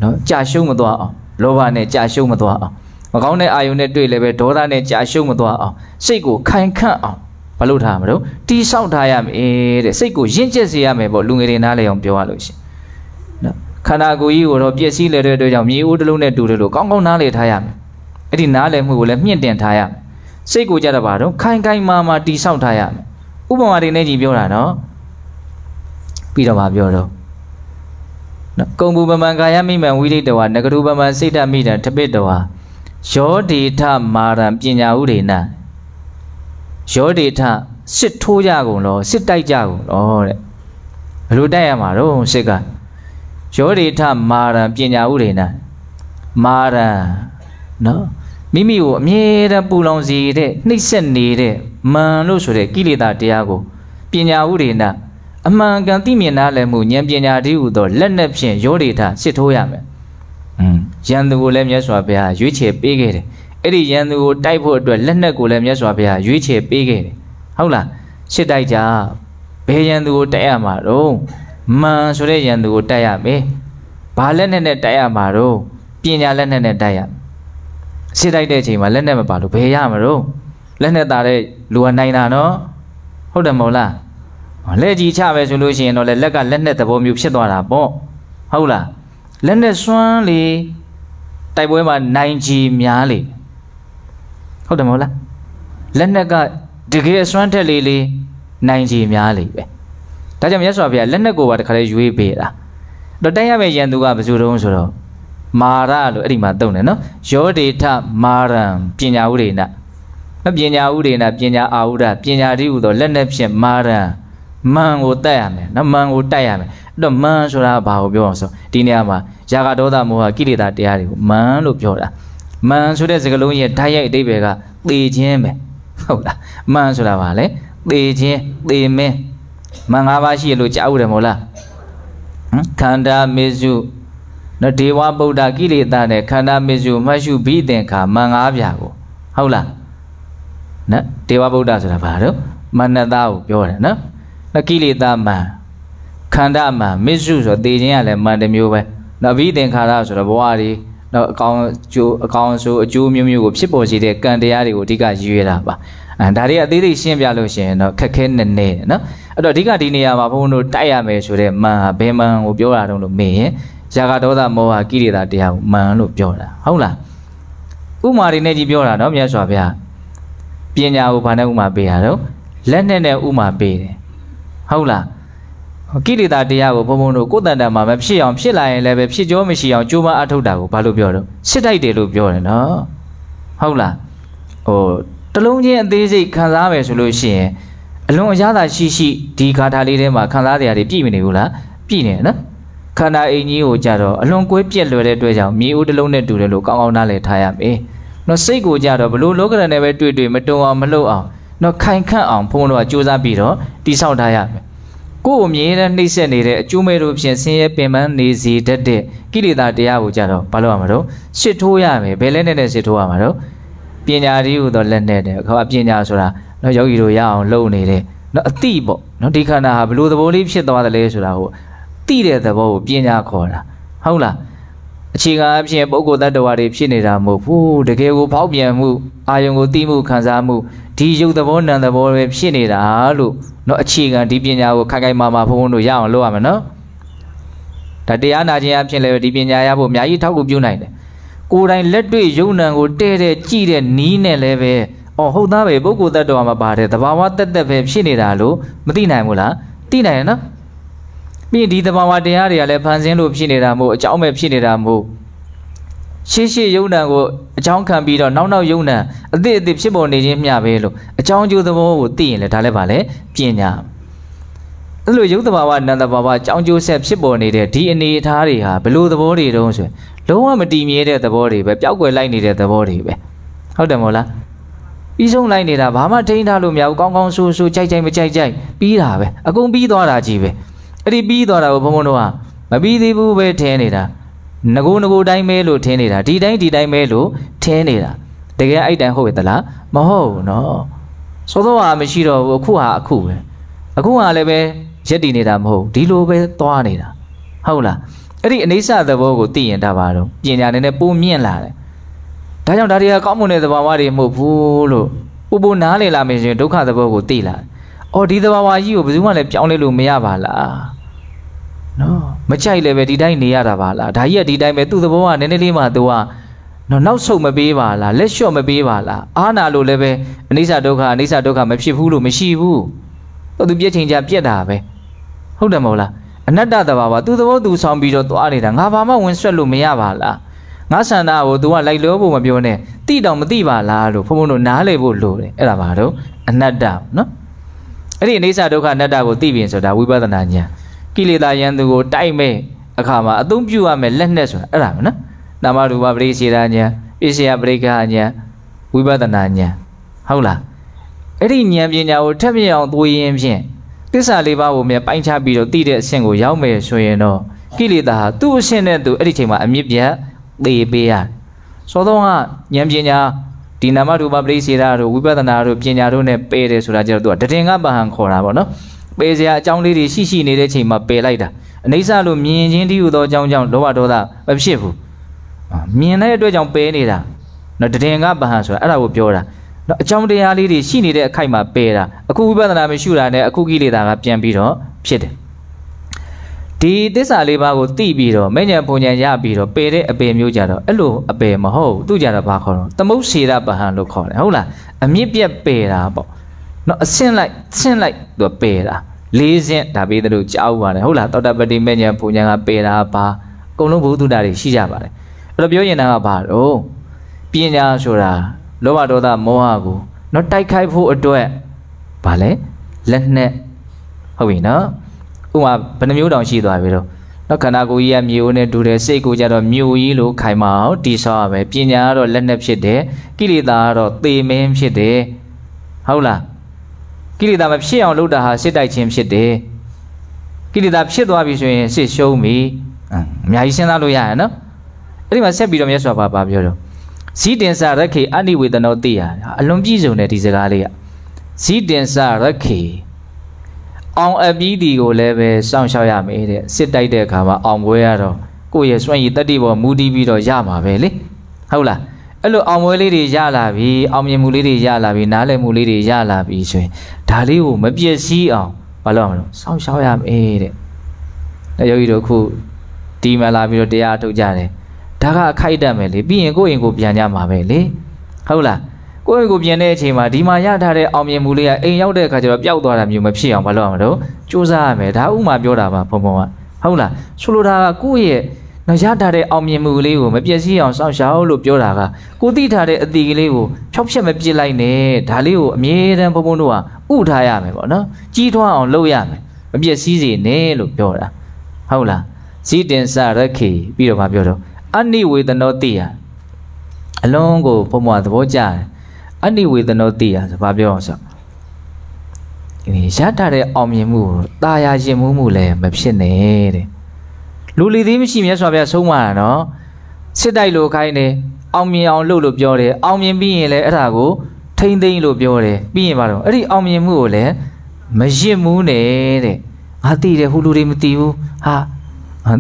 နော်ကြာရှုံးမသွားအောင်လောဘနဲ့ကြာရှုံးမသွားအောင်မကောင်းတဲ့အာယုံနဲ့တွေ့လည်းပဲဒေါသနဲ့ကြာရှုံးမသွားအောင်စိတ်ကိုခိုင်ခန့်အောင်မလုပ်ထားမှာတော့တီးဆောက်ထားရမယ်တဲ့စိတ်ကိုရင့်ကျက်စေရမယ်ပေါ့လူငယ်တွေနားလည်အောင်ပြောရလို့ရှိရင်ခန္ဓာကိုယ်ကြီးကိုတော့ပျက်စီးလေတဲ့အတွက်ကြောင့်မြေအိုးတစ်လုံးနဲ့တူတယ်လို့ကောင်းကောင်းနားလည်ထားရမယ်အဲ့ဒီနားလည်မှုကိုလည်းမြင့်တင်ထားရမယ်စိတ်ကိုကြတာပါတော့ခိုင်ခိုင်မာမာတိဆောက်ထားရမယ်ဥပမာတွေနဲ့ကြီးပြောတာနော်ပြီးတော့ဗာပြောတော့နော်ကုံကူပမံကာယမိမံဝိရိတဝါငကတုပမံစိတ်တမိတံထပိတဝါယောဒေထမာရံပညာဥဒေနယောဒေထစစ်ထိုးကြကုန်တော့စစ်တိုက်ကြကုန်တော့တဲ့ဘယ်လိုတိုက်ရမှာတော့စစ်ကယောရိထမာရံပညာဥရိဏမာရံနော်မိမိကိုအမြဲတမ်းပူလောင်စေတဲ့နှိပ်စက်နေတဲ့မန်လို့ဆိုတဲ့ကိလေသာတရားကိုပညာဥရိဏအမှန်ကန်သိမြင်နာလည်းမှုဉာဏ်ပညာတည်းဟူသောလက်နက်ဖြင့်ယောရိထစစ်ထိုးရမယ်။အင်းယန္တူကိုလည်းမြတ်စွာဘုရားရွေးချယ်ပေးခဲ့တယ်။အဲ့ဒီယန္တူကိုတိုက်ဖို့အတွက်လက်နက်ကိုလည်းမြတ်စွာဘုရားရွေးချယ်ပေးခဲ့တယ်။ဟုတ်လား။စစ်တိုက်ကြဘယ်ယန္တူကိုတိုက်ရမှာတော့မှန်ဆိုတဲ့ယန္တုကိုတိုက်ရမယ်။ဘာလက်နဲ့နဲ့တိုက်ရမှာတော့ပညာလက်နဲ့နဲ့တိုက်ရ။စစ်တိုက်တဲ့အချိန်မှာလက်နဲ့မပါလို့ဘယ်ရမှာတော့လက်နဲ့တာတဲ့လူကနိုင်တာနော်။ဟုတ်တယ်မဟုတ်လား။လက်ကြီးချပဲဆိုလို့ရှိရင်တော့လက်ကလက်နဲ့သဘောမျိုးဖြစ်သွားတာပေါ့။ဟုတ်လား။လက်နဲ့စွမ်းလေတိုက်ပွဲမှာနိုင်ကြီးများလေ။ဟုတ်တယ်မဟုတ်လား။လက်နဲ့ကတကယ်စွမ်းထက်လေလေနိုင်ကြီးများလေပဲ။ဒါကြောင့်မြတ်စွာဘုရားလက်နဲ့ကိုပါတခါလဲရွေးပေးတာတော့တိုက်ရမယ့်ရန်သူကဘယ်သူတုံးဆိုတော့မာရလို့အဲ့ဒီမှာတုံတယ်နော်ယောဒေထမာရံပညာဥဒေနမပညာဥဒေနပညာအာဥဒပညာတိဟုသောလက်နဲ့ဖြင့်မာရံမန်ကိုတတ်ရမယ်နော်မန်ကိုတတ်ရမယ်အဲ့တော့မန်ဆိုတာဘာကိုပြောအောင်ဆိုဒီနေရာမှာယာကဒေါသမောဟကိလေသာတရားတွေကိုမန်လို့ပြောတာမန်ဆိုတဲ့စကားလုံးရဲ့ဓာတ်ရိုက်အတိပ္ပယ်ကသေခြင်းပဲဟုတ်လားမန်ဆိုတာဘာလဲသေခြင်းသေမင်းမန်၅ပါးရှိရလို့ကြားဦးတယ်မို့လားခန္ဓာမေစုနော်ဒေဝဗုဒ္ဓကိလေသာနဲ့ခန္ဓာမေစုမှတ်ရှုပြီးသင်္ခါမန်၅ပြာကို ဟုတ်လားနော်ဒေဝဗုဒ္ဓဆိုတာဘာလို့မနတကိုပြောတယ်နော်နကိလေသာမန်ခန္ဓာမန်မေစုဆိုတေခြင်းကလည်းမန်တစ်မျိုးပဲနော်ပြီးသင်္ခါရဆိုတော့ဘဝတွေနော်အကောင်ကျိုးအကောင်ဆိုအကျိုးမျိုးမျိုးကိုဖြစ်ပေါ်စေတဲ့ကံတရားတွေကိုအဓိကရည်ရွယ်တာပါအဲဒါတွေအသေးသေးရှင်းပြလို့ရှင်တော့ခက်ခဲနေနေနော်အဲ့တော့အဓိကဒီနေရာမှာဘုန်းဘုန်းတို့တိုက်ရမယ်ဆိုတဲ့မန်ဟာဘယ်မန်ကိုပြောတာတုံးလို့မေးရင်ယာကဒေါသမောဟကိရိတာတရားကိုမန်လို့ပြောတာဟုတ်လားဥမာတွေနဲ့ကြီးပြောတာနော်မြတ်စွာဘုရားပညာကိုဘာနဲ့ဥမာပေးတာတော့လက်နဲ့နဲ့ဥမာပေးတယ်ဟုတ်လားကိလေသာတရားကိုဘုံဘုံတို့ကိုယ်တန်တန်မှာမဖြစ်အောင်ဖြစ်လာရင်လည်းပဲဖြစ်ကြောမရှိအောင်ကြိုးပမ်းအထုတ်တာကိုဘာလို့ပြောတော့စစ်တိုက်တယ်လို့ပြောတယ်နော်ဟုတ်လားဟိုတလုံးချင်းအသေးစိတ်ခံစားမယ်ဆိုလို့ရှိရင်အလွန်အရသာရှိရှိဒီဂါထာလေးထဲမှာခံစားစရာတွေပြည့်မနေဘူးလားပြည့်နေနော်ခန္ဓာအင်ကြီးကိုကြတော့အလွန်ကွဲပြက်လွယ်တဲ့အတွက်ကြောင့်မြေဦးတစ်လုံးနဲ့တူတယ်လို့ကောင်းကောင်းနားလည်ထားရမယ်နော်စိတ်ကိုကြတော့ဘလို့လောကရန်နဲ့ပဲတွေ့တွေ့မတုံအောင်မလှုပ်အောင်နော်ခိုင်ခန့်အောင်ဘုံတော်ကစူးစမ်းပြီးတော့တိဆောက်ထားရမယ်ကိုယ်အမြဲတမ်းနှိမ့်ဆက်နေတဲ့အကျိုးမဲ့တို့ဖြင့်ဆင်းရဲပင်ပန်းနေစေတတ်တဲ့ကိလေသာတရားကိုကြတော့ဘာလို့ရမှာတော့ရှစ်ထိုးရမယ်ဘယ်လဲနဲ့နဲ့ရှစ်ထိုးရမှာတော့ပညာတည်းဟူသောလက်နဲ့တဲ့အခါပညာဆိုတာနော်ယောဂီတို့ရအောင်လုပ်နေတယ်နော်အတိပေါ့နော်ဒီခန္ဓာဟာဘယ်လိုသဘောလေးဖြစ်သွားတယ်လဲဆိုတာကိုတိတဲ့သဘောကိုပညာခေါ်တာဟုတ်လားအခြေခံအဖြစ်ပုဂ္ဂိုလ်တ attva တွေဖြစ်နေတာမဟုတ်ဘူးတကယ်ကိုဖောက်ပြန်မှုအာယုံကိုသိမှုခံစားမှုဒီယုတ်သဘောနံသဘောပဲဖြစ်နေတာလို့နော်အခြေခံဒီပညာကိုခိုင်ခိုင်မာမာဘုန်းဘုန်းတို့ရအောင်လုပ်ရမယ်နော်ဒါတရားနာခြင်းအဖြစ်လည်းဒီပညာရဖို့အများကြီးထောက်ကူပြုနိုင်တယ်ကိုယ်တိုင်လက်တွေ့ယုံနံကိုတဲ့တဲ့ကြည့်တဲ့နီးနဲ့လည်းပဲအော်ဟုတ်သားပဲပုဂ္ဂိုလ်တ attva မှာပါတယ်တဘာဝတက်တက်ပဲဖြစ်နေတာလို့မသိနိုင်ဘူးလားသိနိုင်ရနော်ပြီးရင်ဒီတဘာဝတရားတွေကလည်းဖန်ဆင်းလို့ဖြစ်နေတာမို့အကြောင်းပဲဖြစ်နေတာမို့ရှေ့ရှေ့ယုံနံကိုအကြောင်းခံပြီးတော့နောက်နောက်ယုံနံအသည့်အသည့်ဖြစ်ပေါ်နေခြင်းမျှပဲလို့အကြောင်းကျိုးသဘောကိုသိရင်လည်းဒါလည်းပါလေပညာအဲ့လိုယုတ်တဘာဝနန္တဘာဝအကြောင်းကျိုးဆက်ဖြစ်ပေါ်နေတဲ့ဒီအနေအထားတွေဟာဘလို့သဘောတွေတုံးဆိုရင်လုံးဝမတည်မြဲတဲ့သဘောတွေပဲပျောက်ကွယ်လိုက်နေတဲ့သဘောတွေပဲဟုတ်တယ်မို့လားပြီးဆုံးလိုက်နေတာဘာမှထိန်းထားလို့မရဘူးကောင်းကောင်းဆိုးဆိုးကြိုက်ကြိုက်မကြိုက်ကြိုက်ပြီးတာပဲအကုန်ပြီးသွားတာကြီးပဲအဲ့ဒီပြီးသွားတာကိုဘုံဘုံတို့ကမပြီးသေးဘူးပဲထင်းနေတာငကိုငကိုတိုင်းပဲလို့ထင်းနေတာဒီတိုင်းဒီတိုင်းပဲလို့ထင်းနေတာတကယ်အဲ့တိုင်းဟုတ်ရဲ့သလားမဟုတ်ဘူးနော်စောစောကမရှိတော့ဘူးအခုဟာအခုပဲအခုဟာလည်းပဲရက်တည်နေတာမဟုတ်ဒီလိုပဲသွားနေတာဟုတ်လားအဲ့ဒီအနေဆသဘောကိုသိရင်ဒါပါတော့ပညာနဲ့ပိုးမြင့်လာတယ်ဒါကြောင့်ဒါတွေကကောင်းမွန်တဲ့သဘာဝတွေမဟုတ်ဘူးလို့ဥပုနားလေလာမယ်ဆိုရင်ဒုက္ခသဘောကိုသိလာအော်ဒီသဘာဝကြီးကိုဘယ်သူမှလည်းပြောင်းလဲလို့မရပါလားနော်မကြိုက်လည်းပဲဒီတိုင်းနေရတာပါလားဒါကြီးကဒီတိုင်းပဲသူ့သဘောကနည်းနည်းလေးမှသူကနော်နောက်ဆုတ်မပေးပါလားလက်လျှော့မပေးပါလားအာနာလို့လည်းပဲအနိစ္စဒုက္ခအနိစ္စဒုက္ခမဖြစ်ဘူးလို့မရှိဘူးတော့သူပြက်ချိန်ကြပြက်တာပဲဟုတ်တယ်မဟုတ်လားအနတ္တသဘာဝသူ့သဘောသူဆောင်ပြီးတော့သွားနေတာငါဘာမှဝင်ဆွက်လို့မရပါလားငါဆန္ဒကို तू ကလိုက်လျောဖို့မပြောနဲ့တိတောင်မတိပါလားလို့ဘုံဘုံတို့နားလေဖို့လိုတယ်အဲ့ဒါပါတော့အနတ္တနော်အဲ့ဒီအိဋ္ဌဒုက္ခအနတ္တကိုသိပြင်ဆိုတာဝိပဿနာဉာဏ်ကိလေသာယံသူကို တိုက်မဲ့အခါမှာအသုံးပြုရမယ်လက်နဲ့ဆိုတာအဲ့ဒါမနော်နာမရူပပရိစေရာဉာဏ်ပိစယပရိက္ခာဉာဏ်ဝိပဿနာဉာဏ်ဟုတ်လားအဲ့ဒီဉာဏ်ပညာကိုထက်မြက်အောင်သွေးရင်းဖြင့်သစ္စာလေးပါးကိုမြဲပိုင်းခြားပြီးတော့သိတဲ့အဆင့်ကိုရောက်မယ်ဆိုရင်တော့ကိလေသာဟာသူ့အဆင့်နဲ့သူအဲ့ဒီချိန်မှာအမြင့်ပြတ်သေပေးရတယ်စောသောကဉာဏ်ပညာဒီနာမရူပပရိစေတာတို့ဝိပဿနာတို့ပညာတို့နဲ့ပယ်တယ်ဆိုတာကျတော့သူကတတင်ကပဟံခေါ်တာပေါ့နော်ပယ်စရာအကြောင်းလေးတွေရှိရှိနေတဲ့ချိန်မှာပယ်လိုက်တာအနေဆလို့မြင်ချင်းတည်းဟူသောအကြောင်းကြောင့်လောဘဒေါသမဖြစ်ဘူးမြင်တဲ့အတွက်ကြောင့်ပယ်နေတာနော်တတင်ကပဟံဆိုတာအဲ့ဒါကိုပြောတာနော်အကြောင်းတရားလေးတွေရှိနေတဲ့အခိုက်မှာပယ်တာအခုဝိပဿနာမရှိတာနဲ့အခုကိလေသာကပြန်ပြီးတော့ဖြစ်တယ်ဒီသစ္စာလေးပါးကိုသိပြီးတော့မဉ္ဇဉ်ပုံဉ္ဇဉ်ရပြီးတော့ပယ်တဲ့အပယ်မျိုးကြတော့အဲ့လိုအပယ်မဟုတ်သူကြတော့ဘာခေါ်တော့သမုတ်စေရပဟံလို့ခေါ်တယ်ဟုတ်လားအမြင့်ပြက်ပယ်တာပေါ့နော်အဆင့်လိုက်ဆင့်လိုက်သူပယ်တာလေးဆင့်ဒါပေးသလိုကြောက်ပါတယ်ဟုတ်လားတောတပတိမဉ္ဇဉ်ပုံဉ္ဇဉ်ကပယ်တာပါအကုန်လုံးဘုသူတာတွေရှိကြပါတယ်အဲ့လိုပြောရင်တာကဘာတော့ပညာဆိုတာလောဘဒေါသမောဟကိုနော်တိုက်ခိုက်ဖို့အတွက်ဘာလဲလက်နဲ့ဟုတ်ပြီနော်ဥမာဘယ်နှမျိုးတောင်ရှိသွားပြီတော့နော်ခန္ဓာကိုယ်ကြီးကမျိုးနဲ့တူတယ်စိတ်ကိုကြတော့မျိုးကြီးလို့ခိုင်မအောင်တိဆောက်ရမယ်ပညာကတော့လက်နဲ့ဖြစ်တယ်ကိလေသာကတော့သေမင်းဖြစ်တယ်ဟုတ်လားကိလေသာမဖြစ်အောင်လုပ်တာဟာစစ်တိုက်ခြင်းဖြစ်တယ်ကိလေသာဖြစ်သွားပြီဆိုရင်စစ်ရှုံးပြီအများကြီးစဉ်းစားလို့ရရနော်အဲ့ဒီမှာဆက်ပြီးတော့မြတ်စွာဘုရားပြောတော့ဇီတင်စရခေအနိဝေဒနောတိယအလွန်ပြည့်စုံတဲ့ဒီစကားလေးကဇီတင်စရခေအောင်အပ်ပြီးဒီကိုလည်းပဲစောင့်ရှောက်ရမယ်တဲ့စစ်တိုက်တဲ့အခါမှာအောင်ပွဲရတော့ကိုယ့်ရဲ့စွန့်ရည်တတိပေါ်မူတည်ပြီးတော့ရမှာပဲလေဟုတ်လားအဲ့လိုအောင်ပွဲလေးတွေရလာပြီအောင်မြင်မှုလေးတွေရလာပြီနားလည်မှုလေးတွေရလာပြီဆိုရင်ဒါလေးကိုမပြည့်စည်အောင်ဘာလို့မလို့စောင့်ရှောက်ရမယ်တဲ့။ယောဂီတို့ခုဒီမှာလာပြီးတော့တရားထုတ်ကြတယ်။ဒါကအခိုက်အတန့်ပဲလေပြီးရင်ကိုယ့်အိမ်ကိုပြန်ကြမှာပဲလေ။ဟုတ်လား။ကိုယ့်ကိုပြင်တဲ့အချိန်မှာဒီမှာရထားတဲ့အောင်မြင်မှုလေးကအိမ်ရောက်တဲ့အခါကျတော့ပျောက်သွားတာမျိုးမဖြစ်အောင်မလုပ်ရမလို့စူးစမ်းရမယ်ဒါဥမာပြောတာပါဘုံဘုံကဟုတ်လားဆိုလိုတာကကိုယ့်ရဲ့နော်ရထားတဲ့အောင်မြင်မှုလေးကိုမပြည့်စည်အောင်စောင့်ရှောက်လို့ပြောတာကကိုသိထားတဲ့အတီကလေးကိုဖြောက်ဖြက်မပြစ်လိုက်နဲ့ဒါလေးကိုအမြဲတမ်းဘုံဘုံတို့ကဥထားရမယ်ပေါ့နော်ကြီးထွားအောင်လုပ်ရမယ်မပြည့်စည်စေနဲ့လို့ပြောတာဟုတ်လားဇီတင်စရခေပြီးတော့ဗာပြောတော့အနိဝေသနောတိယအလုံးကိုဘုံဘုံကသဘောကျတယ်အနိဝေဒနောတိယဆိုဘာပြောအောင်ဆိုရတာတဲ့အောင်မြင်မှုကိုตาရရင်မှုမှုလည်းမဖြစ်နဲ့တဲ့လူလီသေးမရှိမြတ်စွာဘုရားဆုံးမတာနော်စစ်တိုက်လို့ခိုင်းတယ်အောင်မြင်အောင်လုပ်လို့ပြောတယ်အောင်မြင်ပြီးရင်လည်းအဲ့ဒါကို ထိမ့်သိမ့်လို့ပြောတယ်ပြီးရင်ဘာလို့အဲ့ဒီအောင်မြင်မှုကိုလည်းမရစ်မှုနဲ့တဲ့ငါတိတယ်ဟိုလူတွေမတိဘူးဟာ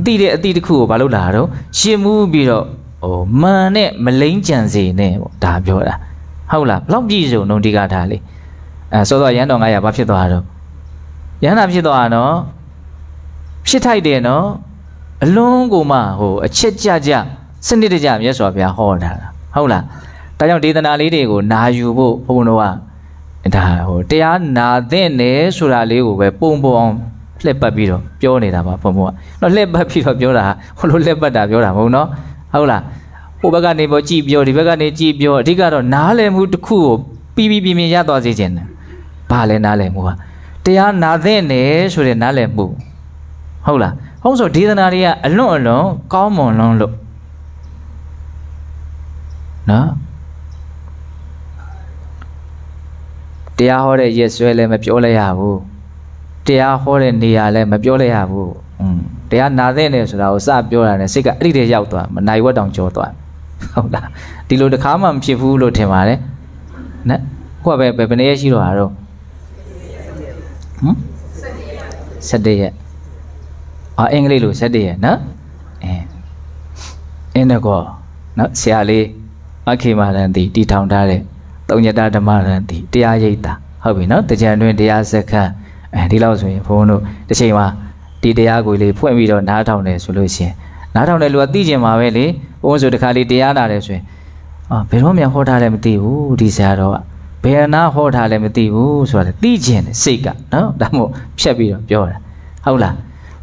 တိတဲ့အတိတစ်ခုကိုဘာလုပ်လာတာတော့ရှင်းမှုပြီးတော့ဟိုမာန်နဲ့မလိမ့်ကြံစေနဲ့ပေါ့ဒါပြောတာဟုတ်လားဘလောက်ပြည့်စုံတော့ဒီကထာလေးအဲစောစောရန်တော်900ဘာဖြစ်သွားတော့ရန်တာဖြစ်သွားတော့ဖြစ်ထိုက်တယ်နော်အလွန်ကိုမှဟိုအချက်ကြကြစနစ်တကျမြတ်စွာဘုရားဟောထားတာဟုတ်လားဒါကြောင့်ဒေသနာလေးတွေကိုနာယူဖို့ဘုန်းတော်ကဒါဟိုတရားနာသင့်တယ်ဆိုတာလေးကိုပဲပုံပုံအောင်လှည့်ပတ်ပြီးတော့ပြောနေတာပါဘုန်းဘုန်းကတော့လှည့်ပတ်ပြီးတော့ပြောတာဟိုလိုလှည့်ပတ်တာပြောတာမဟုတ်နော်ဟုတ်လားဟိုဘက်ကနေပေါ်ကြည့်ပြောဒီဘက်ကနေကြည့်ပြောအဓိကတော့နားလည်မှုတစ်ခုကိုပြီးပြီးပြင်းပြင်းရသွားစေခြင်းနဲ့ဘာလဲနားလည်မှုဟာတရားနာသင့်တယ်ဆိုတဲ့နားလည်မှုဟုတ်လားဟုတ်ဆိုဒေသနာတွေကအလွန်အလွန်ကောင်းမွန်လွန်းလို့နော်တရားဟောတဲ့ရက်စွဲလည်းမပြောလိုက်ရဘူးတရားဟောတဲ့နေရာလည်းမပြောလိုက်ရဘူးอืมတရားနာသင့်တယ်ဆိုတာကိုစပြောတာနဲ့စိတ်ကအဲ့ဒီတည်းရောက်သွားမနိုင်ဝက်တောင်ကျော်သွားဟုတ်လားဒီလိုတစ်ခါမှမဖြစ်ဘူးလို့ထင်ပါတယ်နော်ခုကပဲဘယ်နှစ်ရက်ရှိတော့တာတော့ဟမ်17ရက်အာအင်္ဂလိပ်လို17ရက်နော်အင်းအင်းတော့နော်ဆရာလေးအခေမာရန်တီတီထောင်ထားတဲ့တုံညတဓမ္မရန်တီတရားရိပ်တာဟုတ်ပြီနော်တကြံတွင်တရားစခန်းအဲဒီလောက်ဆိုရင်ဘုန်းတို့တစ်ချိန်မှာဒီတရားကိုလေးဖွင့်ပြီးတော့နားထောင်တယ်ဆိုလို့ရှင်နားထောင်တဲ့လူကသိကျင်မှာပဲလေဘုန်းဆိုတခါလေးတရားနာတယ်ဆိုရင်အာဘယ်တော့မှဟောထားလည်းမသိဘူးဒီဆရာတော်ကဘယ်နာဟောထားလည်းမသိဘူးဆိုတာသိကျင်တယ်စိတ်ကနော်ဒါမို့ဖြတ်ပြီးတော့ပြောတာဟုတ်လား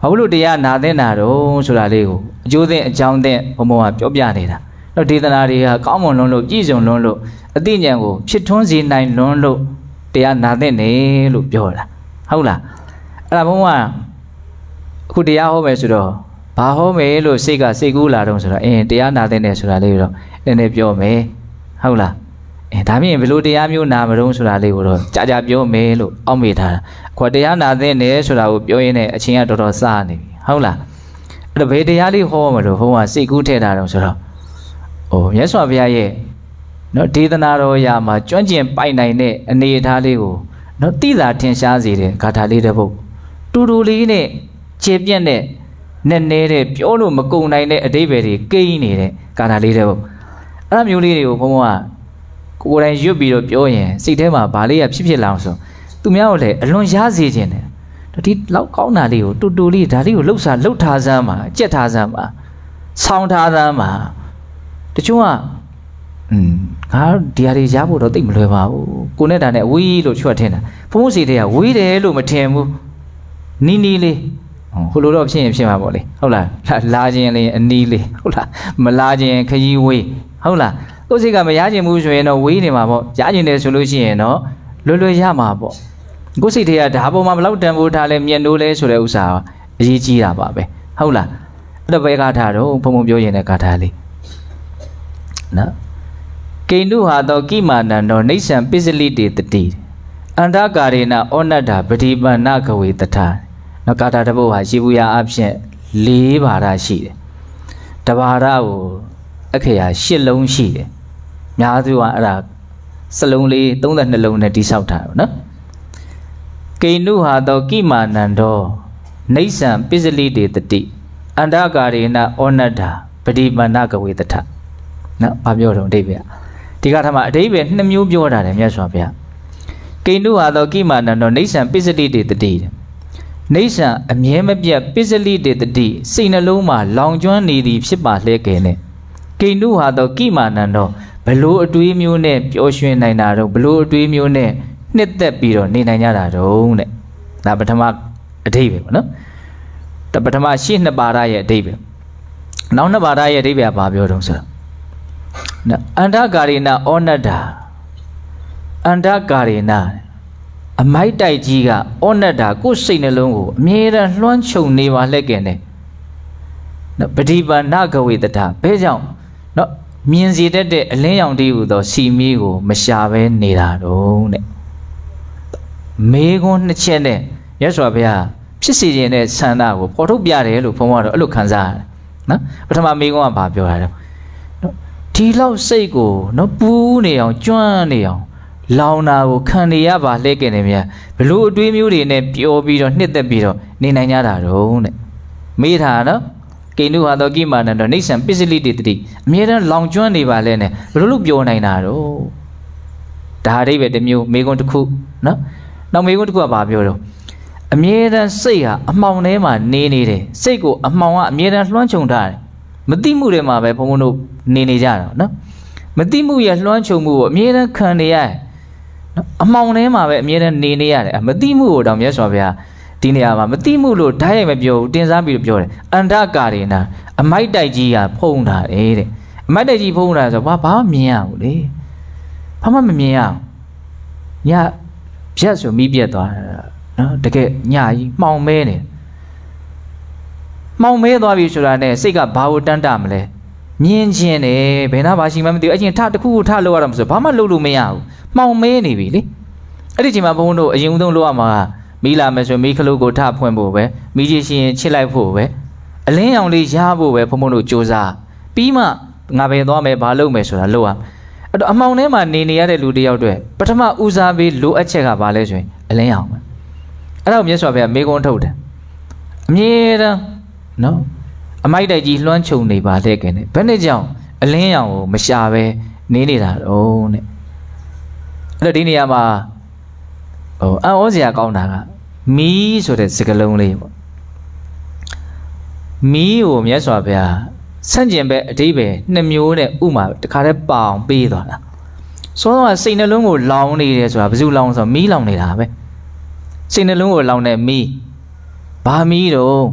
ဘာလို့တရားနာသင့်တာတော့ဆိုတာလေးကိုအကျိုးသင့်အကြောင်းသင့်ဘုံဘုံကပြောပြနေတာတော့ဒေသနာတွေကကောင်းမွန်လွန်းလို့ပြည့်စုံလွန်းလို့အသိဉာဏ်ကိုဖြစ်ထွန်းစေနိုင်လွန်းလို့တရားနာသင့်တယ်လို့ပြောတာဟုတ်လားအဲ့ဒါဘုံကအခုတရားဟောမယ်ဆိုတော့ဘာဟောမယ်လို့စိတ်ကစိတ်ကူးလာတော့ဆိုတော့အင်းတရားနာတဲ့နဲ့ဆိုတာလေးတော့နည်းနည်းပြောမယ်ဟုတ်လားအဲဒါပြင်ဘယ်လိုတရားမျိုးနာမလို့ဆိုတာလေးကိုတော့ကြာကြာပြောမယ်လို့အောက်မေ့ထားတာခွတရားနာတဲ့နဲ့ဆိုတာကိုပြောရင်းနဲ့အချင်းကတော်တော်စားနေပြီဟုတ်လားအဲ့တော့ဘယ်တရားလေးဟောမလို့ဟိုကစိတ်ကူးထည့်တာတော့ဆိုတော့ဟိုမြတ်စွာဘုရားရဲ့နော်ဒေသနာတော်ရာမှာကျွမ်းကျင်ပိုင်နိုင်တဲ့အနေအထားလေးကို နော်တိသာထင်ရှားစေတဲ့ဂါထာလေးတစ်ပုဒ်တူတူလေးနဲ့ခြေပြက်တဲ့နက်နဲတဲ့ပြောလို့မကုန်နိုင်တဲ့အတိပယ်တွေကိန်းနေတဲ့ကာထာလေးတဲ့ပေါ့အဲ့လိုမျိုးလေးတွေကိုဘုံဘုံကကိုယ်တိုင်ရွတ်ပြီးတော့ပြောရင်စိတ်ထဲမှာဗာလေးရဖြစ်ဖြစ်လာအောင်ဆိုသူများကိုလည်းအလွန်ရစေခြင်းတယ်ဒီလောက်ကောင်းတာလေးကိုတူတူလေးဒါလေးကိုလှုပ်စာလှုပ်ထားစမ်းပါကြက်ထားစမ်းပါဆောင်းထားစမ်းပါတချို့กืมငါဒီဟာတွေရဖို့တော့သိမလွယ်ပါဘူးကိုနဲ့တာနဲ့ဝီးလို့ချွတ်ထင်တာဘုံဘုံစီတွေကဝီးတယ်လို့မထင်ဘူးနီးနီးလေးဟိုလိုတော့ဖြစ်ရင်ဖြစ်မှာပေါ့လေဟုတ်လားလာခြင်းလေအနီးလေဟုတ်လားမလာခြင်းခရီးဝေးဟုတ်လားကိုယ်စိတ်ကမရခြင်းဘူးဆိုရင်တော့ဝေးနေမှာပေါ့ရခြင်းတယ်ဆိုလို့ရှိရင်တော့လွယ်လွယ်ရမှာပေါ့ကိုယ်စိတ်တွေကဒါပေါ်မှာဘလောက်တန်ဖိုးထားလဲမြင်လို့လဲဆိုတဲ့ဥစ္စာအရေးကြီးတာပါပဲဟုတ်လားအဲ့တော့ဘယ်ကာထာတော့ဘုံဘုံပြောရင်လည်းကာထာလေးနော်ကိန္ဓုဟာတော့ကိမာနံတော့နေဆံပစ္စလိတေတတိအန္တကာရေနဩနတ္တာပฏิပန္နကဝေတထာနော်ကာတာတပုတ်ဟာရှိဘူးရအဖြစ်၄ပါးရရှိတယ်တပါးရကိုအခရာ၈လုံးရှိတယ်များစုကအဲ့ဒါစလုံးလေး32လုံးနဲ့တိဆောက်ထားတယ်နော်ကိန္နုဟာတော့ကိမာနန္တောနေဆံပစ္စလိတေတတိအန္တကာရေနဩနတ္တာပฏิမဏကဝေတထနော်ဘာပြောတော့အဓိပ္ပာယ်ဒီကထာမှာအဓိပ္ပာယ်နှစ်မျိုးပြောတာတယ်မြတ်စွာဘုရားကိန္နုဟာတော့ကိမာနန္တောနေဆံပစ္စလိတေတတိတဲ့နေဆံအမြဲမပြတ်ပစ္စလိတေတတိစိတ်နှလုံးမှာလောင်ကျွမ်းနေသည်ဖြစ်ပါလဲကဲနဲ့ကိန္ဓုဟာတော့ကိမာနံတော့ဘလို့အတွေးမျိုးနဲ့ပျော်ရွှင်နိုင်တာတော့ဘလို့အတွေးမျိုးနဲ့နှစ်သက်ပြီးတော့နေနိုင်ကြတာတော့တဲ့ဒါပထမအဓိပ္ပာယ်ပေါ့နော်တပထမရှေ့နှစ်ပါးရဲ့အဓိပ္ပာယ်နောက်နှစ်ပါးရဲ့အဓိပ္ပာယ်ကဘာပြောတုံးဆိုတော့အန္တကာရီနာဩနတ္တာအန္တကာရီနာတဲ့အမိုက်တိုက်ကြီးကအော့နတ်တာကိုယ်စိတ်နှလုံးကိုအမြဲတမ်းလွှမ်းခြုံနေပါလှဲ့ကင်တယ်နော်ပฏิပါဏကဝေတတာဘဲကြောင့်နော်မြင်စေတတ်တဲ့အလင်းရောင်တည်းဟူသောစီမီးကို မရှာဘဲနေတာတော့တဲ့မေကွန်းနှစ်ချက်နဲ့ရသော်ဘုရားဖြစ်စီခြင်းနဲ့ဆန္ဒကိုပေါ်ထုတ်ပြတယ်လို့ဘုန်းဘွားတော့အဲ့လိုခံစားရတယ်နော်ပထမမေကွန်းကဘာပြောတာလဲဒီလောက်စိတ်ကို နော်ပူးနေအောင်ကျွမ်းနေအောင်လောင်တာကိုခံနေရပါလှဲ့ကင်နေမြတ်ဘလို့အတွေးမျိုးတွေနဲ့ပျော်ပြီးတော့နှစ်သက်ပြီးတော့နေနိုင်ကြတာတော့တဲ့မေးတာနော်ကိန္ဓုဟာတော့ကိမာနံတော့နေဆံပစ္စလိတေတိအမြဲတမ်းလောင်ကျွမ်းနေပါလဲနဲ့ဘလို့လို့ပျော်နိုင်တာတော့ဒါအိဗယ်တစ်မျိုးမေကွန်းတစ်ခုနော်နောက်မေကွန်းတစ်ခုကဘာပြောတော့အမြဲတမ်းစိတ်ဟာအမှောင်ထဲမှာနေနေတယ်စိတ်ကိုအမှောင်ကအမြဲတမ်းလွှမ်းခြုံထားတယ်မတိမှုတွေမှာပဲဘုံဘုံတို့နေနေကြတာနော်မတိမှုရဲ့လွှမ်းခြုံမှုကိုအမြဲတမ်းခံနေရတယ်နော်အမှောင်ထဲမှာပဲအမြဲတမ်းနေနေရတယ်မတိမှုကိုတော့မြတ်စွာဘုရားဒီနေရာမှာမတိမှုလို့ဓာတ်ရိုက်မပြောဘူးတင်စားပြီးပြောတယ်အန္တကာရေနာအမိုက်တိုက်ကြီးကဖုံးတာတဲ့အမိုက်တိုက်ကြီးဖုံးတာဆိုဘာဘာမှမြင်ရဘူးလေဘာမှမမြင်ရဘူးညပြက်ဆိုမိပြက်သွားတာနော်တကယ်ညကြီးမှောင်မဲနေမှောင်မဲသွားပြီဆိုတာနဲ့စိတ်ကဘာကိုတန်တာမလဲမြင်ကျင်တယ်ဘယ်နာဘာရှိမှမသိဘူးအရင်ထတစ်ခုခုထလောက်ရတာမဆိုဘာမှလုပ်လို့မရဘူးမှောင်မဲနေပြီလေအဲ့ဒီချိန်မှာဘုန်းတို့အရင်ဆုံးလောက်ရမှာမီးလာမယ်ဆိုမီးခလုတ်ကိုထဖွင့်ဖို့ပဲမီးကြီးရှင်ချစ်လိုက်ဖို့ပဲအလင်းရောင်လေးရဖို့ပဲဘုန်းဘုန်းတို့စူးစမ်းပြီးမှငါပဲသွားမယ်ဘာလုပ်မယ်ဆိုတာလောက်ရအဲ့တော့အမှောင်ထဲမှာနေနေရတဲ့လူတယောက်တွေပထမဦးစားပေးလိုအပ်ချက်ကဘာလဲဆိုရင်အလင်းရောင်ပဲအဲ့တော့မြတ်စွာဘုရားမေကွန်းထုတ်တယ်အမြဲတမ်းနော်အမိုက်တိုက်ကြီးလွှမ်းခြုံနေပါလေခင်ဗျဘယ်နဲ့ကြောင့်အလင်းရောင်ကိုမရှာပဲနေနေတာတော့တဲ့အဲ့တော့ဒီနေရာမှာဟိုအံ့ဩစရာကောင်းတာကမီးဆိုတဲ့စကားလုံးလေးပေါ့မီးကိုမြတ်စွာဘုရားဆန့်ကျင်ဘက်အတိပယ်နှစ်မျိုးနဲ့ဥမာတခါတည်းပေါင်ပေးသွားတာဆိုတော့စိတ်နှလုံးကိုလောင်နေတယ်ဆိုတာဘယ်သူလောင်ဆိုတော့မီးလောင်နေတာပဲစိတ်နှလုံးကိုလောင်တဲ့မီးဘာမီးတော့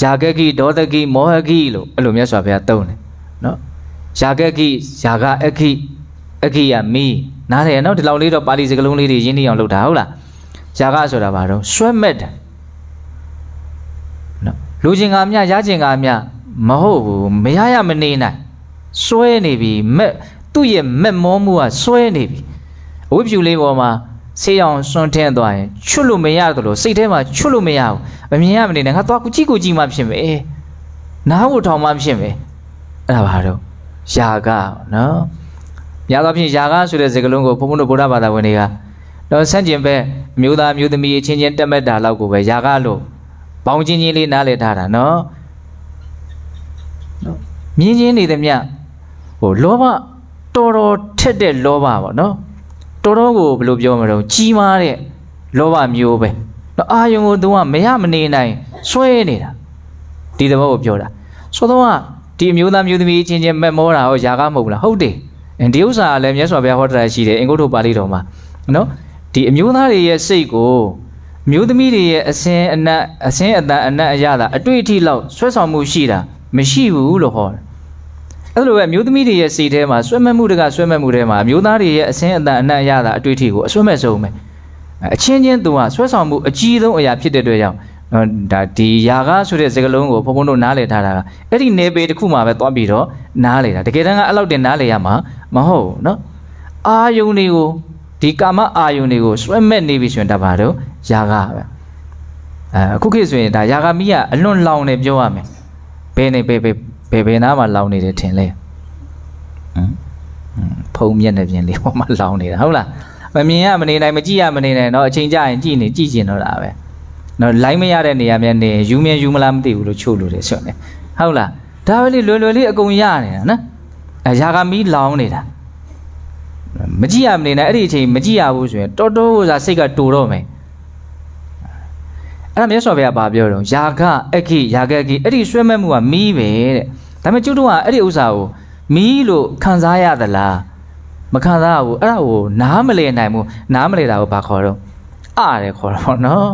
ယာကကိဒေါတကိမောဟကိလို့အဲ့လိုမြတ်စွာဘုရားသုံးတယ်နော်ယာကကိယာကအခိအခိယမီနားတယ်နော်ဒီလောက်လေးတော့ပါဠိစကားလုံးလေးတွေရင်းနှီးအောင်လုပ်တာဟုတ်လားယာကဆိုတာဘာတော့ဆွဲမဲ့တယ်နော်လူချင်းကမြရချင်းကမြမဟုတ်ဘူးမရရမနေနိုင်ဆွဲနေပြီမဲ့သူ့ရဲ့မက်မောမှုကဆွဲနေပြီအဝိပ္ပယူလေးပေါ်မှာဆေးရောင်စွန့်ထင်းသွားရင်ချွတ်လို့မရတယ်လို့စိတ်ထဲမှာချွတ်လို့မရဘူးမမြင်ရမနေနဲ့ငါသွားကူကြည့်ကူကြည့်မှဖြစ်မယ်နားကိုထောင်မှဖြစ်မယ်အဲ့ဒါပါတော့ယာကနော်များသောဖြင့်ယာကဆိုတဲ့စကားလုံးကိုဘုန်းဘုန်းတို့ဗုဒ္ဓဘာသာဝင်တွေကတော့ဆန့်ကျင်ဘက်မျိုးသားမျိုးသမီးအချင်းချင်းတက်မက်တာလောက်ကိုပဲယာကလို့ပေါင်းချင်းချင်းလေးနားလည်ထားတာနော်မြင်းချင်းနေသည်မြဟိုလောဘတော်တော်ထက်တဲ့လောဘပေါ့နော်တော်တော်ကိုဘယ်လိုပြောမလို့ကြီးမားတဲ့လောဘမျိုးပဲနော်အာယုံကိုသူကမရမနေနိုင်ဆွဲနေတာဒီသဘောကိုပြောတာဆိုတော့ဒီအမျိုးသားမျိုးသမီးချင်းချင်းမက်မောတာဟောຢာကမဟုတ်လားဟုတ်တယ်ဒီဥစ္စာကလည်းမြတ်စွာဘုရားဟောတာရှိတယ်အင်္ဂုတ္တပါဠိတော်မှာနော်ဒီအမျိုးသားတွေရဲ့စိတ်ကိုမျိုးသမီးတွေရဲ့အစင်အနတ်အစင်အတန်အနတ်အရသာအတွေ့အထိလောက်ဆွဲဆောင်မှုရှိတာမရှိဘူးလို့ဟောတယ်အဲ့လိုပဲမျိုးသမီးတွေရဲ့စီထဲမှာဆွဲမဲ့မှုတကဆွဲမဲ့မှုထဲမှာမျိုးသားတွေရဲ့အစင်းအတန်အနှံ့အရသာအတွေ့အထိကိုအဆွဲမဲ့ဆုံးပဲအချင်းချင်းသူကဆွဲဆောင်မှုအကြီးဆုံးအရာဖြစ်တဲ့အတွက်ကြောင့်ဒါဒီယာကဆိုတဲ့စကားလုံးကိုဘုံဘုံတို့နားလည်ထားတာကအဲ့ဒီနေပေတစ်ခုမှပဲသွားပြီးတော့နားလည်တာတကယ်တမ်းကအဲ့လောက်တင်နားလည်ရမှာမဟုတ်ဘူးเนาะအာယုန်တွေကိုဒီကာမအာယုန်တွေကိုဆွဲမဲ့နေပြီဆိုရင်ဒါပါတော့ယာကပဲအဲအခုခေတ်ဆိုရင်ဒါယာကမိကအလွန်လောင်နေပြောရမယ်ဘယ်နေပဲပဲဘယ်ဘယ်နားမှာလောင်နေတယ်ထင်လဲဟမ်ဖုံမျက်နှာပြင်လေးပေါ်မှာလောင်နေတာဟုတ်လားမမြင်ရမနေနိုင်မကြည့်ရမနေနိုင်တော့အချိန်ကြရင်ကြည့်နေကြည့်ကျင်တော့တာပဲနော်လိုင်းမရတဲ့နေရာမြန်နေယူမြန်ယူမလားမသိဘူးလို့ချို့လို့တယ်ဆိုနေဟုတ်လားဒါပဲလေလွယ်လွယ်လေးအကုန်ရနေတာနော်အရာကမီးလောင်နေတာမကြည့်ရမနေနိုင်အဲ့ဒီအချိန်မကြည့်ရဘူးဆိုရင်တော်တော်ဟိုစားစိတ်ကတူတော့မယ်အဲ့ဒါမြတ်စွာဘုရားပါပြောတော့ယာကအခိယာကအခိအဲ့ဒီဆွဲမဲ့မှုကမီးပဲတဲ့ဒါပေမဲ့ကျုပ်တို့ကအဲ့ဒီဥစ္စာကိုမီးလို့ခံစားရသလားမခံစားရဘူးအဲ့ဒါကိုနားမလည်နိုင်ဘူးနားမလည်တာကိုဘာခေါ်တော့အရဲခေါ်တော့နော်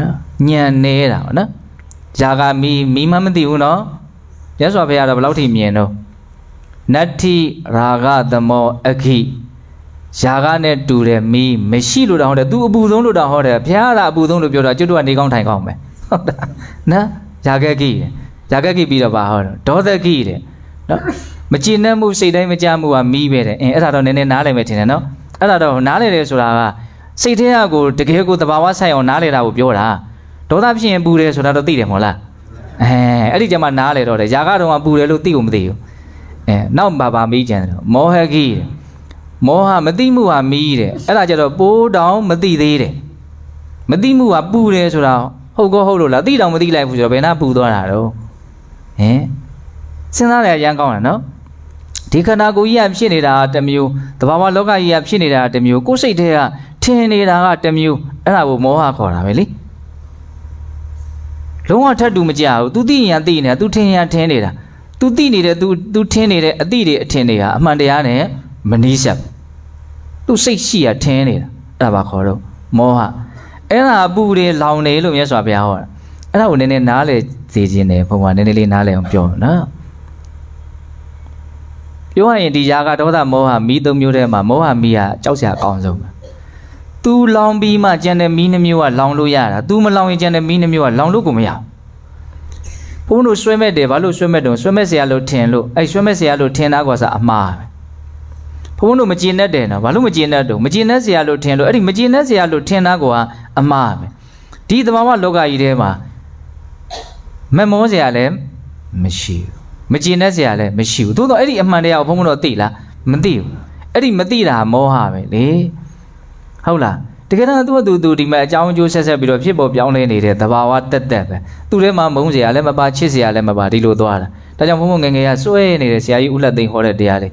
နော်ညံနေတာပေါ့နော်ယာကမီးမီးမမသိဘူးနော်မြတ်စွာဘုရားတော့ဘယ်လောက်ထိမြင်တော့နတ္ထိရာဂသမော အခိယာကနဲ့တူတယ်မီးမရှိလို့တောင်းတယ်သူအပူဆုံးလို့တောင်းဟောတယ်ဘုရားကအပူဆုံးလို့ပြောတာကျွတ်တူကနေကောင်းထိုင်ကောင်းပဲဟုတ်တာနော်ယာကကိယာကကိပြီးတော့ပါဟောတော့ဒေါသကိတဲ့နော်မကျေနပ်မှုစိတ်တိုင်းမကြမှုကမီးပဲတဲ့အင်းအဲ့ဒါတော့နည်းနည်းနားလည်မယ်ထင်တယ်နော်အဲ့ဒါတော့နားလည်တယ်ဆိုတာကစိတ်ထဲကကိုတကယ်ကိုသဘာဝဆိုင်အောင်နားလည်တာကိုပြောတာဒေါသဖြစ်ရင်ပူတယ်ဆိုတာတော့သိတယ်မဟုတ်လားအဲအဲ့ဒီကျမှနားလည်တော့တယ်ယာကတော့ပူတယ်လို့သိကိုမသိဘူးအဲနောက်ဘာဘာမီးကြံတယ်မောဟကိတဲ့မောဟမသိမှုဟာမီးတယ်အဲ့ဒါကြတော့ပိုးတောင်မသိသေးတယ်မသိမှုဟာပူတယ်ဆိုတာဟုတ်ကောဟုတ်လို့လားသိတောင်မသိလိုက်ဘူးဆိုတော့ဘယ်နာပူသွားတာတော့ဟင်စဉ်းစားရရန်ကောင်းတယ်နော်ဒီခန္ဓာကိုယ်ကြီးကဖြစ်နေတာတစ်မျိုးတဘာဝလောကကြီးကဖြစ်နေတာတစ်မျိုး ကိုယ်စိတ်ထဲကထင်နေတာကတစ်မျိုးအဲ့ဒါကိုမောဟခေါ်တာပဲလေလုံးဝထပ်တူမကြဘူး तू သိရင်သိနေတာ तू ထင်ရင်ထင်နေတာ तू သိနေတယ် तू तू ထင်နေတယ်အတိတွေအထင်တွေဟာအမှန်တရားနဲ့မနှီးဆက်သူစိတ်ရှိရထင်းနေတာအဲ့ဒါပါခေါ်တော့မောဟအဲ့ဒါအပူတွေလောင်နေလို့မြတ်စွာဘုရားဟောတာအဲ့ဒါကိုနည်းနည်းနားလည်စေခြင်းနဲ့ဘုံမှာနည်းနည်းလေးနားလည်အောင်ပြောနော်ပြောရရင်ဒီຢာကဒေါသမောဟမီးသုံးမျိုးထဲမှာမောဟမီးကကြောက်စရာအကောင်းဆုံးပဲ तू လောင်ပြီးမှကျန်တဲ့မီးနှမျိုးကလောင်လို့ရတာ तू မလောင်ရင်ကျန်တဲ့မီးနှမျိုးကလောင်လို့ကိုမရဘူးဘုန်းတို့ဆွဲမဲ့တယ်ဘာလို့ဆွဲမဲ့တုံဆွဲမဲ့စရာလို့ထင်လို့အဲ့ဆွဲမဲ့စရာလို့ထင်တာကွာစားအမှားပဲဘုန်းဘုန်းတို့မကျေနပ်တယ်နော်ဘာလို့မကျေနပ်တော့မကျေနပ်စရာလို့ထင်လို့အဲ့ဒီမကျေနပ်စရာလို့ထင်တာကအမှားပဲဒီသဘာဝလောကကြီးထဲမှာမမောစရာလည်းမရှိဘူးမကျေနပ်စရာလည်းမရှိဘူးသို့တော့အဲ့ဒီအမှန်တရားကိုဘုန်းဘုန်းတို့သိလားမသိဘူးအဲ့ဒီမသိတာမောဟပဲလေဟုတ်လားတကယ်တော့သူ့အတူတူဒီမှာအကြောင်းအကျိုးဆက်ဆက်ပြီးတော့ဖြစ်ပေါ်ပြောင်းလဲနေတဲ့သဘာဝတက်တက်ပဲသူ့ထဲမှာမုန်းစရာလည်းမပါချစ်စရာလည်းမပါဒီလိုသွားတာဒါကြောင့်ဘုန်းဘုန်းငငယ်ကစွဲနေတဲ့ဆရာကြီးဥလက်သိန်းဟောတဲ့တရားလေး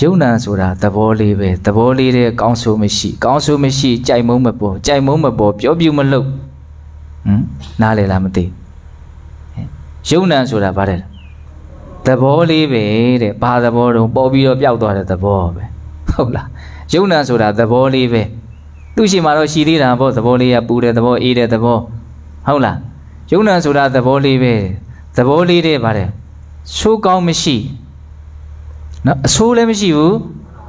ယုံနာဆိုတာသဘောလေးပဲသဘောလေးတဲ့ကောင်းဆိုးမရှိကောင်းဆိုးမရှိကြိုက်မုံမပေါ်ကြိုက်မုံမပေါ်ပြောပြမလို့ဟမ်နားလည်လားမသိယုံနာဆိုတာဘာလဲသဘောလေးပဲတဲ့ဘာသဘောတုံးပေါ်ပြီးတော့ပျောက်သွားတဲ့သဘောပဲဟုတ်လားယုံနာဆိုတာသဘောလေးပဲသူ့ရှိမှာတော့ရှိသေးတာပေါ့သဘောလေးကပူတဲ့သဘောအေးတဲ့သဘောဟုတ်လားယုံနာဆိုတာသဘောလေးပဲသဘောလေးတဲ့ဗါတယ်ဆိုးကောင်းမရှိနော်အဆိုးလည်းမရှိဘူး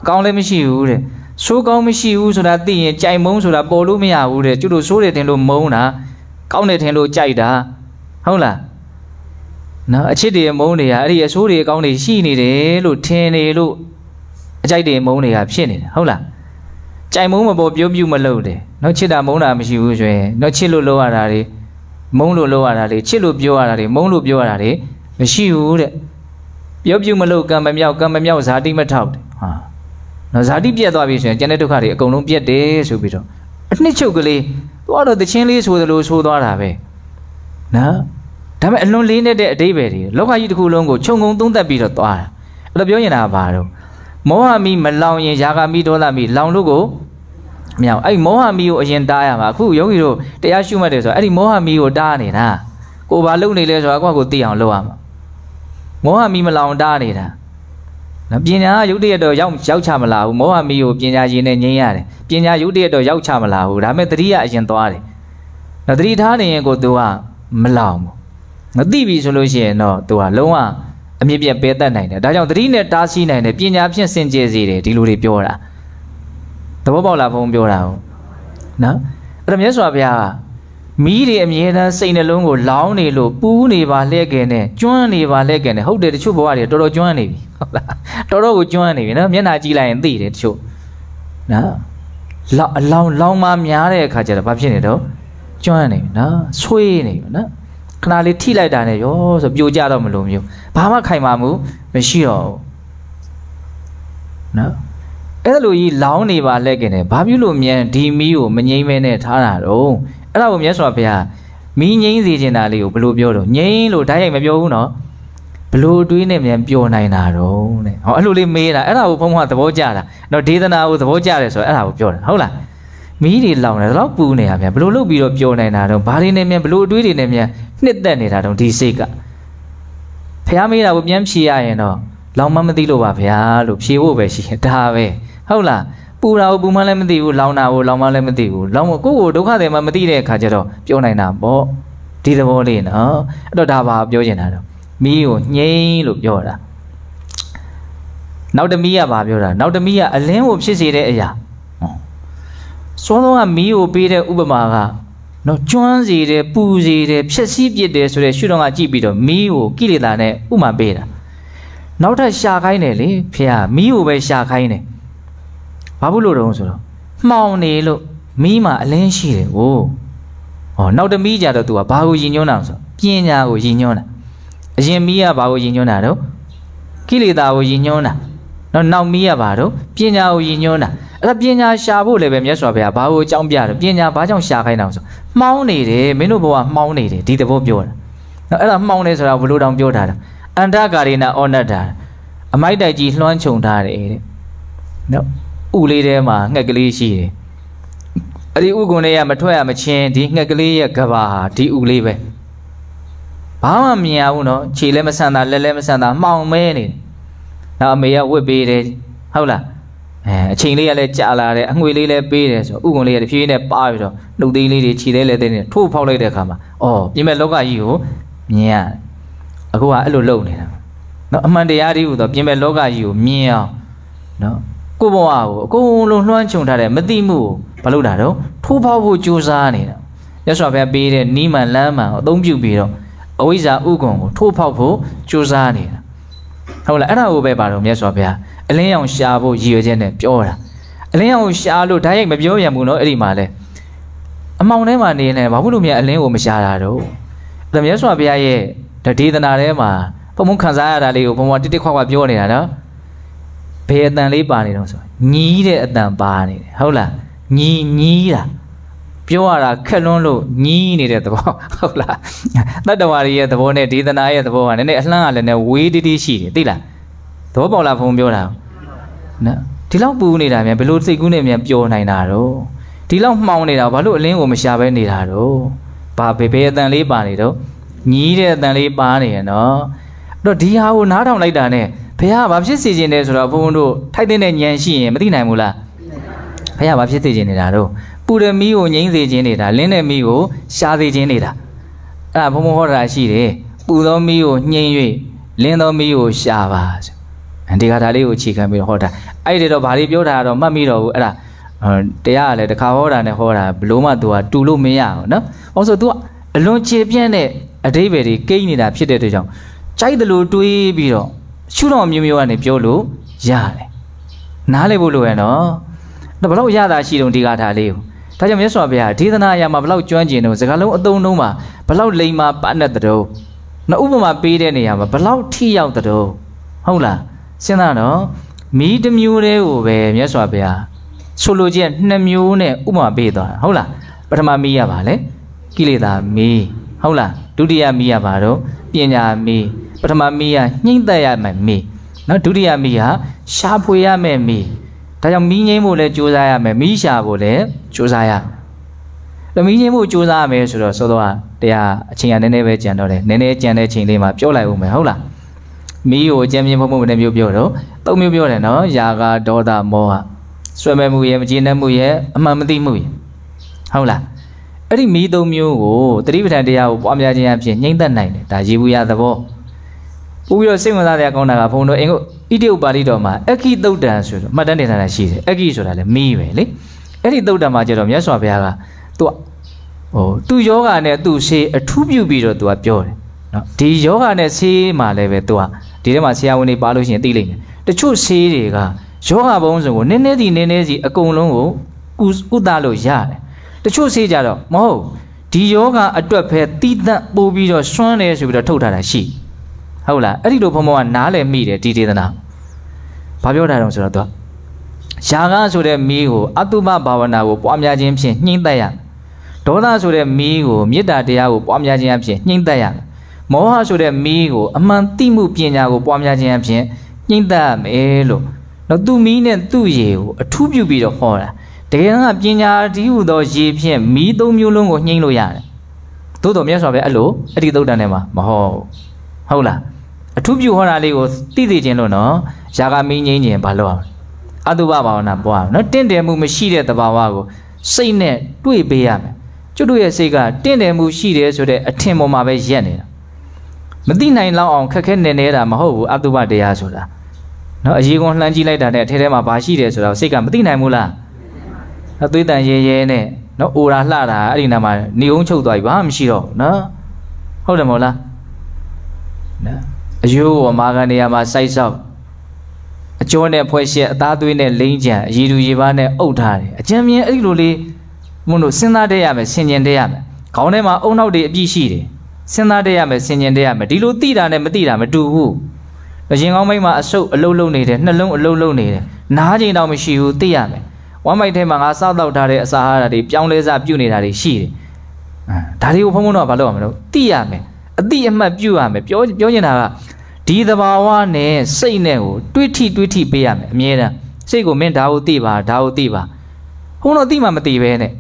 ကောင်းလည်းမရှိဘူးတဲ့ဆိုးကောင်းမရှိဘူးဆိုတာသိရင်ကြိုင်မုန်းဆိုတာပေါ်လို့မရဘူးတဲ့ကျွတ်တို့ဆိုးတယ်ထင်လို့မုန်းတာကောင်းတယ်ထင်လို့ကြိုက်တာဟုတ်လားနော်အချစ်တွေမုန်းနေတာအဲ့ဒီအဆိုးတွေအကောင်းတွေရှိနေတယ်လို့ထင်နေလို့အကြိုက်တွေမုန်းနေတာဖြစ်နေတာဟုတ်လားကြိုင်မုန်းမပေါ်ပြုတ်ပြုတ်မလုပ်တယ်နော်ချစ်တာမုန်းတာမရှိဘူးဆိုရင်နော်ချစ်လို့လုပ်ရတာတွေမုန်းလို့လုပ်ရတာတွေချစ်လို့ပြောရတာတွေမုန်းလို့ပြောရတာတွေမရှိဘူးတဲ့ပြုတ်ပြုတ်မလို့ကံမမြောက်ကံမမြောက်ဇာတိမထောက်တယ်ဟာနော်ဇာတိပြက်သွားပြီဆိုရင်ကျန်တဲ့ဒုက္ခတွေအကုန်လုံးပြက်တယ်ဆိုပြီးတော့အနှစ်ချုပ်ကလေးသွားတော့တခြင်းလေးဆိုသလိုဆိုသွားတာပဲနော်ဒါပေမဲ့အလွန်လေးနဲ့တဲ့အတိဘယ်တွေလောကကြီးတစ်ခုလုံးကိုခြုံငုံသုံးသက်ပြီးတော့သွားတာအဲ့လိုပြောရင်ဒါကဘာတော့မောဟမီမလောင်ရင်ယာဂမီဒေါသမီလောင်လို့ကိုမရအောင်အဲ့မောဟမီကိုအရင်တားရမှာအခုယောဂီတို့တရားရှုမှတ်တယ်ဆိုတော့အဲ့ဒီမောဟမီကိုတားနေတာကိုဘာလုပ်နေလဲဆိုတော့အကွာကိုသိအောင်လုပ်ရမှာမောဟမီမလောင်တားနေတာနော်ပညာရုပ်တရက်တော့ရောက်ရောက်ချမလာဘူးမောဟမီကိုပညာရှင်နဲ့ငြိမ်းရတယ်ပညာရုပ်တရက်တော့ရောက်ချမလာဘူးဒါမဲ့တတိယအရင်သွားတယ်နော်တတိထားနေရင်ကို तू ကမလောင်ဘူးမသိပြီဆိုလို့ရှိရင်တော့ तू ကလုံးဝအမြင့်ပြတ်ပဲတတ်နိုင်တယ်ဒါကြောင့်တတိနဲ့တားရှိနိုင်တယ်ပညာဖြင့်စင်ကြယ်စေတယ်ဒီလိုတွေပြောတာသဘောပေါက်လားဘုံပြောတာဟုတ်နော်အဲ့တော့မြတ်စွာဘုရားကမီးတွေအမြဲတမ်းစိတ်နှလုံးကိုလောင်းနေလို့ပူးနေပါလှဲ့ကင်နဲ့ကျွမ်းနေပါလှဲ့ကင်နဲ့ဟုတ်တယ်တချို့ဘဝတွေတော်တော်ကျွမ်းနေပြီဟုတ်လားတော်တော်ကိုကျွမ်းနေပြီနော်မျက်နှာကြည့်လိုက်ရင်သိတယ်တချို့နော်လောက်အလောင်းလောင်းမများတဲ့အခါကျတော့ဘာဖြစ်နေတော့ကျွမ်းနေပြီနော်ဆွေးနေပြီနော်ခဏလေးထိလိုက်တာနဲ့ရောဆိုပြိုကြတော့မလို့မျိုးဘာမှခိုင်မာမှုမရှိတော့ဘူးနော်အဲ့လိုကြီးလောင်းနေပါလှဲ့ကင်နဲ့ဘာဖြစ်လို့မြန်ဒီမီးကိုမငြိမ်းမဲနဲ့ထားတာတော့အဲ့ဒါကိုမြတ်စွာဘုရားမီးငိမ့်စေချင်တာလေးကိုဘလို့ပြောတော့ငိမ့်လို့ဓာတ်ရိုက်မပြောဘူးနော်ဘလို့တွေးနဲ့မြန်ပျော်နိုင်တာတော့တဲ့ဟောအဲ့လိုလေးမေးတာအဲ့ဒါကိုဘုန်းဘုရားသဘောကျတာတော့ဒေသနာကိုသဘောကျတယ်ဆိုတော့အဲ့ဒါကိုပြောတာဟုတ်လားမီးတွေလောင်တယ်တော့ပူနေတာမြန်ဘလို့လုပ်ပြီးတော့ပျော်နိုင်တာတော့ဘာတွေနဲ့မြန်ဘလို့တွေးတွေနဲ့မြန်နှစ်သက်နေတာတော့ဒီစိတ်ကဖះမေးတာကိုပြန်ဖြေရရင်တော့လောင်မမသိလို့ပါဗျာလို့ဖြေဖို့ပဲရှိရင်ဒါပဲဟုတ်လားပူတာကိုပူမှလည်းမသိဘူးလောင်တာကိုလောင်မှလည်းမသိဘူးလောင်ကိုကိုယ့်ကိုဒုက္ခတွေမှမသိတဲ့အခါကျတော့ပြောနိုင်တာပေါ့ဒီသဘောလေးနော်အဲ့တော့ဒါပါပြောချင်တာတော့မီးကိုငိမ့်လို့ပြောတာနောက်တမီးကဘာပြောတာနောက်တမီးကအလင်းကိုဖြစ်စေတဲ့အရာစောစောကမီးကိုပေးတဲ့ဥပမာကနော်ကျွမ်းစေတယ်ပူစေတယ်ဖြက်စီးပစ်တယ်ဆိုတဲ့ရှုထောင့်ကကြည့်ပြီးတော့မီးကိုကိလေသာနဲ့ဥမာပေးတာနောက်ထပ်ရှာခိုင်းတယ်လေဖေကမီးကိုပဲရှာခိုင်းတယ်ဘာဖြစ်လို့တုံးဆိုတော့မှောင်နေလို့မိမှာအလင်းရှိတယ်ကိုဟောနောက်တမိကြတော့ तू ကဘာကိုယဉ်ညွန်းတာဆိုပညာကိုယဉ်ညွန်းတာအရင်မိကဘာကိုယဉ်ညွန်းတာတော့ကိလေသာကိုယဉ်ညွန်းတာနောက်နောက်မိကဘာတော့ပညာကိုယဉ်ညွန်းတာအဲ့ဒါပညာရှာဖို့လည်းပဲမြတ်စွာဘုရားဘာကိုအကြောင်းပြတယ်ပညာဘာကြောင့်ရှာခိုင်းတာဆိုမှောင်းနေတယ်မင်းတို့ဘဝမှောင်းနေတယ်ဒီသဘောပြောတာနော်အဲ့ဒါမှောင်းနေဆိုတာဘလို့တောင်ပြောထားတာအန္တကာရီနာအောနတ္တာအမိုက်တိုက်ကြီးလွှမ်းခြုံထားတယ်တဲ့နော်ဥလေးထဲမှာငှက်ကလေးရှိတယ်အဲ့ဒီဥကုံလေးကမထွက်ရမချင်းဒီငှက်ကလေးရဲ့ကဘာဒီဥလေးပဲဘာမှမမြင်ရဘူးနော်ခြေလည်းမဆန်တာလက်လည်းမဆန်တာမှောင်မဲနေနောက်အမေကဝစ်ပေးတယ်ဟုတ်လားအဲအချိန်လေးကလည်းကြာလာတယ်အငွေလေးလည်းပေးတယ်ဆိုဥကုံလေးကတဖြည်းနဲ့ပါပြီးတော့နှုတ်သိမ်းလေးတွေခြေသေးလည်းသိနေထိုးဖောက်လိုက်တဲ့အခါမှာအော် ပြင်မဲ့လောကကြီးကိုမြင်ရအခုကအဲ့လိုလုပ်နေတာနော်အမှန်တရားတည်းဟူသောပြင်မဲ့လောကကြီးကိုမြင်အောင်နော်ကိုဘဝကိုအကုန်လုံးလွှမ်းခြုံထားတဲ့မသိမှုကိုမလုပ်တာတော့ထိုးဖောက်ဖို့ကြိုးစားနေတာရသော်ဘုရားပေးတဲ့နီးမှန်လမ်းမှန်ကိုအသုံးပြုပြီးတော့အဝိဇ္ဇာဥက္ကုံကိုထိုးဖောက်ဖို့ကြိုးစားနေတာဟုတ်လားအဲ့ဒါကိုပဲပါတော့မြတ်စွာဘုရားအလင်းရောင်ရှာဖို့ရည်ရွယ်ချက်နဲ့ပြောတာအလင်းရောင်ရှာလို့ဓာတ်ရိုက်မပြောရဘူးနော်အဲ့ဒီမှာလဲအမောင်ထဲမှာနေနေဘာဖြစ်လို့မြတ်အလင်းကိုမရှာတာတော့မြတ်စွာဘုရားရဲ့ဒေသနာထဲမှာဘုံဘုံခံစားရတာလေးကိုဘုံဘုံတိတိခွာခွာပြောနေတာနော်ဘယ်အတန်လေးပါနေတော့ဆိုညီးတဲ့အတန်ပါနေတယ်ဟုတ်လားညီးညီးတာပြောရတာခက်လွန်းလို့ညီးနေတဲ့သဘောဟုတ်လားတတ္တဝါတွေရဲ့သဘောနဲ့ဒေသနာရဲ့သဘောကလည်းနည်းနည်းအလှမ်းကလည်းနည်းဝေးတိတိရှိတယ်သိလားသဘောပေါက်လားဘုံပြောတာနော်ဒီလောက်ပူနေတာမြန်ဘယ်လိုစိတ်ကူးနေမြန်ပျော်နိုင်တာတော့ဒီလောက်မှောင်နေတာဘာလို့အလင်းကိုမရှာဘဲနေတာတော့ဘာဘယ်ဘယ်အတန်လေးပါနေတော့ညီးတဲ့အတန်လေးပါနေရနော်အဲ့တော့ဒီဟာကိုနားထောင်လိုက်တာနဲ့ဘုရားကဘာဖြစ်စေခြင်းလဲဆိုတော့ဘုန်းဘုန်းတို့ထိုက်တဲ့ဉာဏ်ရှိရင်မသိနိုင်ဘူးလားဘုရားကဘာဖြစ်စေခြင်းနေတာတော့ပူရမီကိုငြိမ့်စေခြင်းနေတာလင်းတဲ့မီကို ရှားစေခြင်းနေတာအဲ့ဒါဘုံဘုံဟောတာရှိတယ်ပူသောမီကိုငြိမ့်၍လင်းသောမီကိုရှားပါဆိုဒီကဒါလေးကိုအခြေခံပြီးတော့ဟောတာအဲ့ဒီတော့ဗာလေးပြောတာကတော့မှတ်မိတော့ဘူးအဲ့ဒါတရားကလည်းတစ်ခါဟောတာနဲ့ဟောတာဘလို့မှ तू ကတူလို့မရဘူးနော်။ဟောဆို तू ကအလွန်ခြေပြန့်တဲ့အတိပ္ပယ်တွေကိန်းနေတာဖြစ်တဲ့အတွက်ကြောင့်ကြိုက်တယ်လို့တွေးပြီးတော့ရှုတော်မျိုးမျိုးကနေပြောလို့ရတယ်နားလည်ဖို့လိုရနော်ဘလောက်ရတာရှိတုံဒီကထာလေးကိုဒါကြောင့်မြတ်စွာဘုရားဒေသနာအရာမှာဘလောက်ကျွမ်းကျင်တုံစကားလုံးအသုံးလုံးမှာဘလောက်လိမ္မာပတ်နဲ့တုံနောက်ဥပမာ ပေးတဲ့နေရာမှာဘလောက်ထိရောက်တုံဟုတ်လားစဉ်းစားနော်မိတစ်မျိုးတည်းကိုပဲမြတ်စွာဘုရားဆိုလိုချက်နှစ်မျိုးနဲ့ဥပမာပေးသွားတာဟုတ်လားပထမမိရပါလေကိလေသာမိဟုတ်လားဒုတိယမိရပါတော့ပညာမိထမမီးကညှိမ့်သက်ရမယ်မီးနော်ဒုတိယမီးကရှာဖွေရမယ်မီးဒါကြောင့်မီးငိမ့်ဖို့လည်းကြိုးစားရမယ်မီးရှာဖို့လည်းကြိုးစားရမီးငိမ့်ဖို့ကြိုးစားရမယ်ဆိုတော့စောစောကတရားအချိန်ကနည်းနည်းပဲကြံတော့တယ်နည်းနည်းကြံတဲ့အချိန်လေးမှာပြောလိုက်ဦးမယ်ဟုတ်လားမီးကိုအကြံပြင်းဖို့မှုနဲ့မျိုးပြောတော့သုံးမျိုးပြောတယ်နော်ယာကဒေါသမောဟဆွဲမဲ့မှုရဲ့မကျေနပ်မှုရဲ့အမှန်မသိမှုရဲ့ဟုတ်လားအဲ့ဒီမီးသုံးမျိုးကိုသတိပဋ္ဌာန်တရားကိုပွားများခြင်းအပြင်ငြိမ့်သက်နိုင်တယ်ဒါရေဘူးရသဘောပို့ပြီးတော့စိတ်ဝင်စားစရာကောင်းတာကဘုံတော်အင်္ဂုဣတိဥပါဠိတော်မှာအက္ခိတုတ်တံဆိုတော့မှတ်တမ်းတင်ထားတာရှိတယ်အက္ခိဆိုတာလည်းမီးပဲလေအဲ့ဒီတုတ်တံမှာကျတော့မြတ်စွာဘုရားကသူကဟိုသူယောဂာနဲ့သူရှေးအထူးပြုပြီးတော့သူကပြောတယ်နော်ဒီယောဂာနဲ့ဆေးမှာလည်းပဲသူကဒီထဲမှာဆရာဝန်တွေပါလို့ရှိရင်သိလိမ့်မယ်တချို့ဆေးတွေကယောဂဘုံစုံကိုနည်းနည်းစီနည်းနည်းစီအကုန်လုံးကိုကုကုသလို့ရတယ်တချို့ဆေးကြတော့မဟုတ်ဒီယောဂအတွက်ပဲတီးတန့်ပို့ပြီးတော့စွန်းတယ်ဆိုပြီးတော့ထုတ်ထားတာရှိတယ်ဟုတ်လားအဲ့ဒီလိုဘုံဘုံကနားလည်မိတယ်ဒီဒေသနာဘာပြောတာတုံးဆိုတော့သူကယာကဆိုတဲ့မီးကိုအတုမဘာဝနာကိုပွားများခြင်းဖြင့်ညှိမ့်သက်ရဒေါသဆိုတဲ့မီးကိုမေတ္တာတရားကိုပွားများခြင်းအဖြစ်ညှိမ့်သက်ရမောဟဆိုတဲ့မီးကို အမှန်သိမှုပညာကိုပွားများခြင်းအဖြစ်ညှိမ့်သက်ရမယ်လို့နော်သူ့မီးနဲ့သူ့ရေကိုအထူးပြုပြီးတော့ဟောတာတကယ်ကပညာတည်းဟူသောရေဖြင့်မီးသုံးမျိုးလုံးကိုညှိမ့်လို့ရတယ်သို့တော်မြတ်စွာဘုရားအဲ့လိုအဋ္ဌိသုတ်တန်ထဲမှာမဟုတ်ဟုတ်လားအထူးပြုဟောတာလေးကိုသိသိချင်းလို့နော်ယာကမင်းငိမ့်ခြင်းဘာလို့အောင်အတုပဘာဝနာပွားအောင်နော်တင့်တယ်မှုမရှိတဲ့သဘာဝကိုစိတ်နဲ့တွေးပေးရမယ်ကျွတ်တို့ရဲ့စိတ်ကတင့်တယ်မှုရှိတယ်ဆိုတဲ့အထင်ပေါ်မှာပဲရက်နေတာမသိနိုင်လောက်အောင်ခက်ခဲနေနေတာမဟုတ်ဘူးအတုပတရားဆိုတာနော်အရေးကုန်လှမ်းကြည့်လိုက်တာနဲ့အထဲထဲမှာဘာရှိတယ်ဆိုတာစိတ်ကမသိနိုင်ဘူးလားနော်သွေးတန်ရဲရဲနဲ့နော်အိုရာလှတာအဲ့ဒီနာမှာနေုံချုပ်သွားပြီဘာမှမရှိတော့ဘူးနော်ဟုတ်တယ်မဟုတ်လားနော်အယိုးဝမာခံနေရာမှာစိုက်ဆောက်အကျိုးနဲ့ဖွဲ့ရှက်အသားသွေးနဲ့လိမ့်ကြံအရည်သူရည်ပါနဲ့အုပ်ထားတယ်အကြံမြင်အဲ့လိုလေးမွန်းတို့စဉ်းစားတတ်ရမယ်ဆင်ခြင်တတ်ရမယ်ခေါင်းထဲမှာအုံနောက်တွေအပြည့်ရှိတယ်စဉ်းစားတတ်ရမယ်ဆင်ခြင်တတ်ရမယ်ဒီလိုသိတာနဲ့မသိတာမတူဘူးအရင်ကောင်းမိတ်မှာအဆုပ်အလုံးလုံးနေတယ်နှလုံးအလုံးလုံးနေတယ်နားကျင်တော့မရှိဘူးသိရမယ်ဝမ်းမိုက်ထဲမှာငါစောက်တော့ထားတဲ့အစာအာဟာရတွေပြောင်းလဲစားပြုတ်နေတာတွေရှိတယ်ဒါတွေကိုဖုံးဖုံးတော့ဘာလုပ်ရမလဲသိရမယ်အတိအမှတ်ပြုတ်ရမယ်ပြောပြောချင်တာကဒီသဘာဝနဲ့စိတ်နဲ့ကိုတွေးထိတွေးထိပေးရမယ်အမြဲတမ်းစိတ်ကိုမင်းဒါကိုသိပါဒါကိုသိပါဘုံတော့သိမှမသိပဲနဲ့